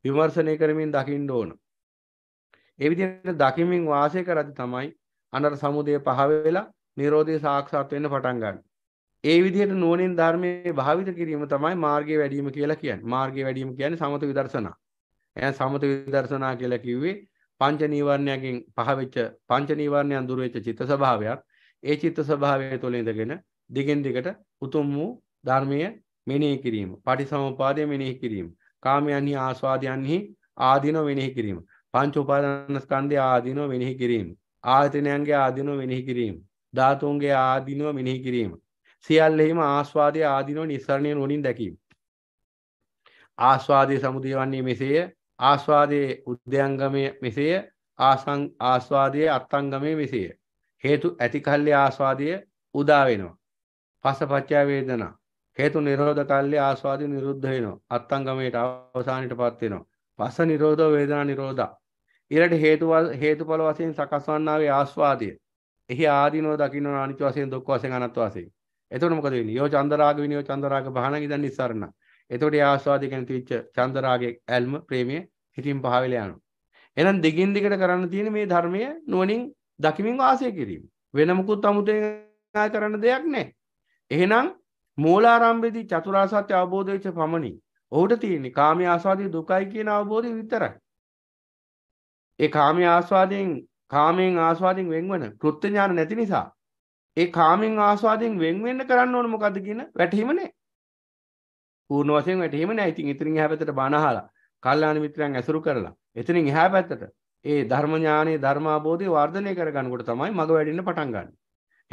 විමර්ශනය කරමින් දකින්න ඕන. ඒ විදිහට දකිමින් වාසය කරද්දී තමයි අනර සමුදය පහ වෙලා නිරෝධය සාක්ෂාත් වෙන්න පටන් ගන්න. ඒ විදිහට නුවණින් ධර්මයේ භාවිත කිරීම තමයි මාර්ගයේ වැඩිම කියලා කියන්නේ. මාර්ගයේ වැඩිම කියන්නේ සමත විදර්ශනා. එහෙනම් සමත විදර්ශනා කියලා කිව්වේ පංච නීවරණයකින් පහ වෙච්ච පංච නීවරණයන් දුර වෙච්ච චිත්ත ස්වභාවයක්. ඒ චිත්ත ස්වභාවය තුළ ඉඳගෙන දිගින් දිගට උතුම් වූ ධර්මයේ මෙනෙහි කිරීම, පටිසමුපාදය මෙනෙහි කිරීම. කාමයන්හි ආස්වාදයන්හි ආදීනෝ වෙනෙහි කිරීම. පංච උපාදානස්කන්ධය ආදීනෝ වෙනෙහි කිරීම. ආයතනයන්ගේ ආදීනෝ වෙනෙහි කිරීම. ධාතුන්ගේ ආදීනෝ වෙනෙහි කිරීම. සියල්ලෙහිම ආස්වාදයේ ආදීනෝ නිස්සරණය නුවණින් දැකීම. ආස්වාදයේ සමුදය වන්නේ මෙසේය. ආස්වාදයේ උද්‍යංගමය මෙසේය. ආසං ආස්වාදයේ අත්ංගමය මෙසේය. හේතු ඇතිකල්ලි ආස්වාදය උදා වෙනවා. පසපච්චා වේදනා හේතු නිරෝධ කල්ලි ආස්වාදි නිරුද්ධ වෙනවා. අත්ංගමයට අවසානයටපත් වෙනවා. පස නිරෝධ වේදනා නිරෝධා. ඊළඟට හේතු හේතුඵල වශයෙන් සකස් වන්නා වේ ආස්වාදිය. එහි ආදීනෝ දකින්න අනිත්‍ය වශයෙන් දුක් වශයෙන් අනත් වශයෙන්. එතකොට මොකද වෙන්නේ? යෝ චන්දරාග විනියෝ චන්දරාග භාන ඉදන් ඉස්සරණ. එතකොට ඒ ආස්වාදය ගැන තිවිච්ච චන්දරාගයේ ඇල්ම ප්‍රේමය හිතින් පහවෙලා යනවා. එහෙනම් දිගින් දිගට කරන්න තියෙන මේ ධර්මය නුවණින් දකිමින් වාසය කිරීම. වෙන මුකුත් අමුතෙන් ආය කරන්න දෙයක් නැහැ. එහෙනම් මූලාරම්භයේදී චතුරාර්ය සත්‍ය අවබෝධ වෙච්ච පමණි. ඔහුට තියෙන්නේ කාමයේ ආස්වාදයේ දුකයි කියන අවබෝධය විතරයි. ඒ කාමයේ ආස්වාදයෙන් කාමයෙන් ආස්වාදයෙන් වෙන්වන කෘත්‍ය ඥාන නැති නිසා ඒ කාමෙන් ආස්වාදයෙන් වෙන් වෙන්න කරන්න ඕන මොකද්ද කියන වැටහිම නැහැ. පූර්ණ වශයෙන් වැටහිම නැහැ. ඉතින් ඉතින් එහා පැත්තට බණ අහලා, කල්යාණ මිත්‍රයන් ඇසුරු කරලා, එතනින් එහා පැත්තට ඒ ධර්ම ඥානේ ධර්ම අවබෝධය වර්ධනය කරගන්නකොට තමයි මග වැඩෙන්න පටන් ගන්න.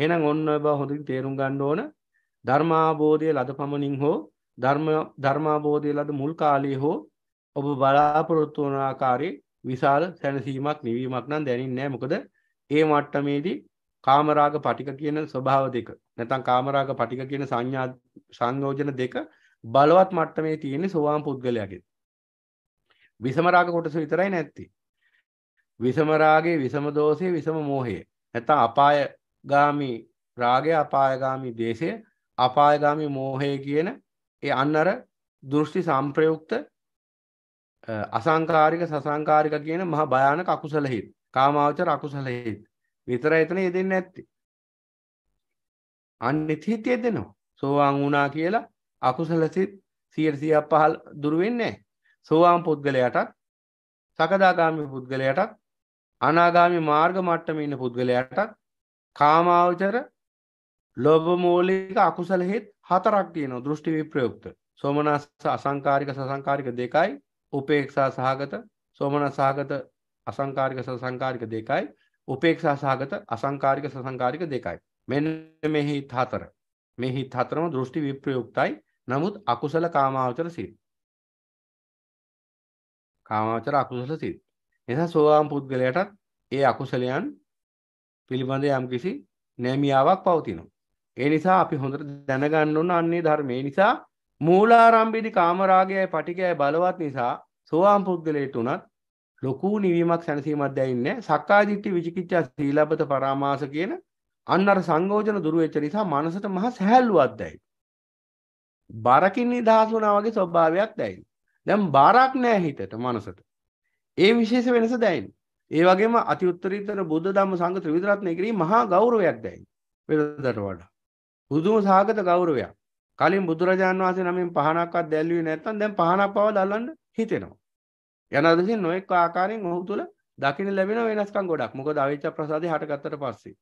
එහෙනම් ඔන්න ඔබ හොඳින් තේරුම් ගන්න ඕන ධර්මාබෝධය ලද පමණින් හෝ ධර්මාබෝධය ලද මුල් කාලයේ හෝ ඔබ බලාපොරොත්තු වන ආකාරයේ විශාල සැනසීමක් නිවීමක් නම් දැනින් නෑ මොකද ඒ මට්ටමේදී කාමරාග පටික කියන ස්වභාව දෙක නැතන් කාමරාග පටික කියන සංඥා සංයෝජන දෙක බලවත් මට්ටමේ තියෙන සෝවාන් පුද්ගලයාගේ විසමරාග කොටස විතරයි නැත්තේ විසමරාගේ විසම දෝෂයේ විසම මෝහය නැත්නම් අපාය ගාමි රාගය අපාය ගාමි දේශය අපායගාමි මෝහය කියන ඒ අන්න අර දෘෂ්ටි සම්ප්‍රයුක්ත අසංකාරික සසංකාරික කියන මහ භයානක අකුසල හේත් කාමාවචර අකුසල හේත් විතර එතන යෙදෙන්නේ නැත්තේ අනිත් හිත යෙදෙනවා සෝවාන් වුණා කියලා අකුසල සිත් 100ක් පහළ දුර වෙන්නේ සෝවාන් පුද්ගලයාටත් සකදාගාමි පුද්ගලයාටත් අනාගාමි මාර්ග මට්ටමේ ඉන්න පුද්ගලයාටත් කාමාවචර ලොබ මූලික අකුසල හිත් හතරක් තියෙනවා දෘෂ්ටි විප්‍රයුක්ත. සෝමනස් අසංකාරික සසංකාරික දෙකයි උපේක්ෂා සහගත සෝමනස් සහගත අසංකාරික සසංකාරික දෙකයි උපේක්ෂා සහගත අසංකාරික සසංකාරික දෙකයි. මෙන්න මෙහි හතර. මෙහි හතරම දෘෂ්ටි විප්‍රයුක්තයි. නමුත් අකුසල කාමාවචර සිත්. කාමාවචර අකුසල සිත්. එනිසා සෝවාන් පුද්ගලයාටත් ඒ අකුසලයන් පිළිබඳ යම්කිසි නෑමියාවක් පවතිනවා. ඒ නිසා අපි හොඳට දැනගන්න ඕන අන්නේ ධර්මය නිසා මූලාරම්භිදි කාමරාගයයි පටිකයයි බලවත් නිසා සෝවාන් පුද්ගලයට උනත් ලොකු නිවීමක් සැනසීමක් දැයින්නේ සක්කාදිට්ඨි විචිකිච්ඡා සීලබත පරාමාස කියන අන්න අර සංයෝජන දුරු වෙච්ච නිසා මනසට මහ සහැල්ලුවක් දැයි. බරකින් නිදහස් වුණා වගේ ස්වභාවයක් දැයි. දැන් බාරක් නැහැ හිතට මනසට. ඒ විශේෂ වෙනස දැයින්. ඒ වගේම අති උත්තරීතර බුද්ධ ධම්ම සංඝ ත්‍රිවිධ රත්නය කිරීම මහා ගෞරවයක් දැයින්. වෙනදට වඩා. පුදුම සාගත ගෞරවයක්. කලින් බුදුරජාන් වහන්සේ නමින් පහනක්වත් දැල්ලුවේ නැත්නම් දැන් පහනක් පවා දල්ලන්න හිතෙනවා. යනාදසින් නොඑක ආකාරයෙන් ඔහු තුල දකින්න ලැබෙන වෙනස්කම් ගොඩක්. මොකද අවිච්ඡ ප්‍රසාදේ හටගත්තට පස්සේ.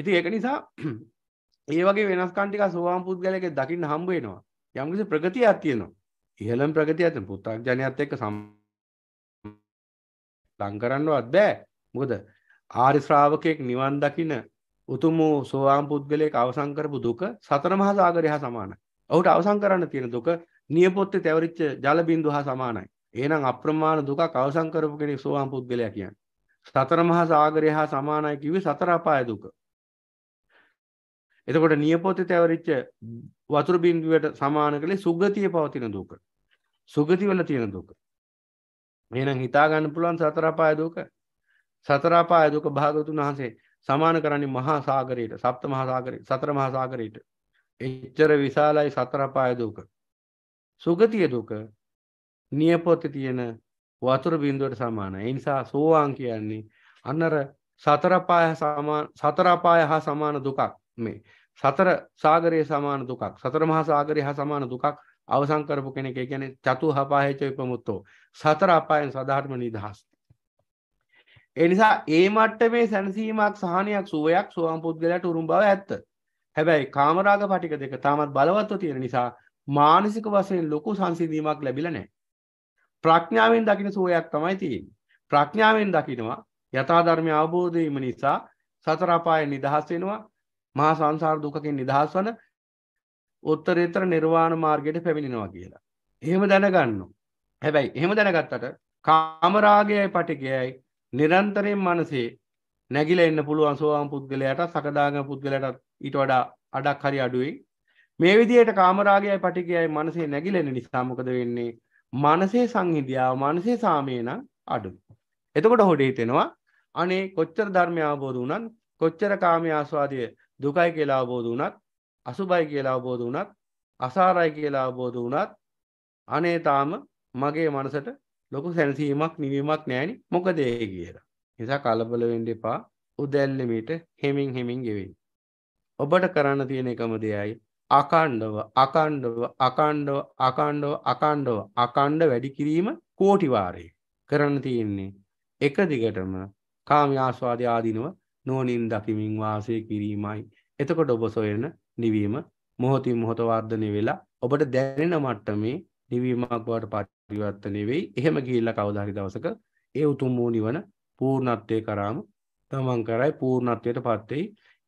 ඉතින් ඒක නිසා ඒ වගේ වෙනස්කම් ටික සෝවාන් පුද්ගලයෙක් දකින්න හම්බ වෙනවා. යම්කිසි ප්‍රගතියක් තියෙනවා. ඉහළම ප්‍රගතියක් තියෙන පුත්තජනියත් එක්ක සම් කරන්නවත් බෑ. මොකද ආරි ශ්‍රාවකෙක් නිවන් දකින උතුම් වූ සෝවාන් පුද්ගලයෙක් අවසන් කරපු දුක සතර මහා සාගරය හා සමානයි. ඔහුට අවසන් කරන්න තියෙන දුක නියපොත්තේ තැවරිච්ච ජල බිඳුව හා සමානයි. එහෙනම් අප්‍රමාණ දුකක් අවසන් කරපු කෙනෙක් සෝවාන් පුද්ගලයා කියන්නේ. සතර මහා සාගරය හා සමානයි කිව්වේ සතර අපාය දුක. එතකොට නියපොත්තේ තැවරිච්ච වතුරු බිඳුවට සමාන කලේ සුගතියේ පවතින දුක. සුගති වල තියෙන දුක. එහෙනම් හිතා ගන්න පුළුවන් සතර අපාය දුක. සතර අපාය දුක භාගතුන් වහන්සේ සමාන කරන්නේ මහා සාගරයට සප්ත මහා සාගරයට සතර මහා සාගරයට එච්චර විශාලයි සතර පාය දුක සුගතිය දුක නියපොත්තේ තියෙන වතුර බිඳුවට සමානයි ඒ නිසා සෝවාන් කියන්නේ අන්නර සතර පාය සමාන සතර පාය හා සමාන දුකක් මේ සතර සාගරයේ සමාන දුකක් සතර මහා සාගරය හා සමාන දුකක් අවසන් කරපු කෙනෙක් ඒ කියන්නේ චතුහපායච විපමුත්තෝ සතර අපායන් සදාහටම නිදහස් එනිසා ඒ මට්ටමේ සැනසීමක් සහනයක් සුවයක් සුවම් පුද්ගලයට උරුම් බව ඇත්ත. හැබැයි කාමරාග පටික දෙක තාමත් බලවත්ව තියෙන නිසා මානසික වශයෙන් ලොකු සංසිඳීමක් ලැබිලා නැහැ. ප්‍රඥාවෙන් දකින සුවයක් තමයි තියෙන්නේ. ප්‍රඥාවෙන් දකිනවා යථා ධර්මය අවබෝධ වීම නිසා සතර අපායෙන් නිදහස් වෙනවා. මහා සංසාර දුකකින් නිදහස් වන උත්තරීතර නිර්වාණ මාර්ගයට පැමිණෙනවා කියලා. එහෙම දැනගන්නවා. හැබැයි එහෙම දැනගත්තට කාමරාගයයි පටිගයයි නිරන්තරයෙන් මනසේ නැගිල එන්න පුළුවන් සෝවාන් පුද්ගලයට සකදාග පුද්ගලයටත් ඊට වඩා අඩක් හරි අඩුවයි මේ විදියට කාමරාගයයි පටිකයයි මනසේ නැගිලෙන නිසාමකද වෙන්නේ මනසේ සංහිදියාව මනසේ සාමයන අඩු එතකොට හොඩේ තෙනවා අනේ කොච්චර ධර්මය අවබෝධ වනන් කොච්චර කාමය ආස්වාදය දුකයි කියලා අවබෝධ වනත් අසුබයි කියලා අවබෝධ වනත් අසාරයි කියලා අවබෝධ වනත් අනේ තාම මගේ මනසට ලොකු සැලසීමක් නිවීමක් නෑනි මොකදේ කියලා. නිසා කලබල වෙන්න එපා උදැල්ලමිට හෙමින් හෙමින් ගෙවෙයි. ඔබට කරන්න තියෙන එකම දෙයයි අකණ්ඩව අකණ්ඩව අකණ්ඩව අකණ්ඩව අකණ්ඩව අකණ්ඩ වැඩි කිරීම කෝටිවාරයේ කරන්න තියෙන්නේ එක දිගටම කාමයාස්වාද ආදීනව නෝනින් දකිමින් වාසය කිරීමයි. එතකොට ඔබ සොයන නිවීම මොහොතින් මොහොත වර්ධනය වෙලා ඔබට දැනෙන මට්ටමේ නිවීමක් බවට පරිවර්තනය වෙයි. එහෙම ගිහිල්ලා කවදා හරි දවසක ඒ උතුම් වූ නිවන පූර්ණත්වයේ කරාම තමන් කරයි පූර්ණත්වයට පත් වෙයි.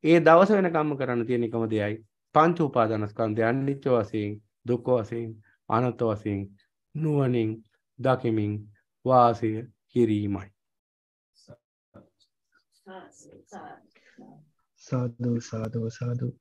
ඒ දවස වෙනකම්ම කරන්න තියෙන එකම දෙයයි පංච උපාදානස්කන්ධය අනිත්‍ය වශයෙන්, දුක් වශයෙන්, අනත් වශයෙන් නුවණින් දකිමින් වාසය කිරීමයි. සාදු සාදු සාදු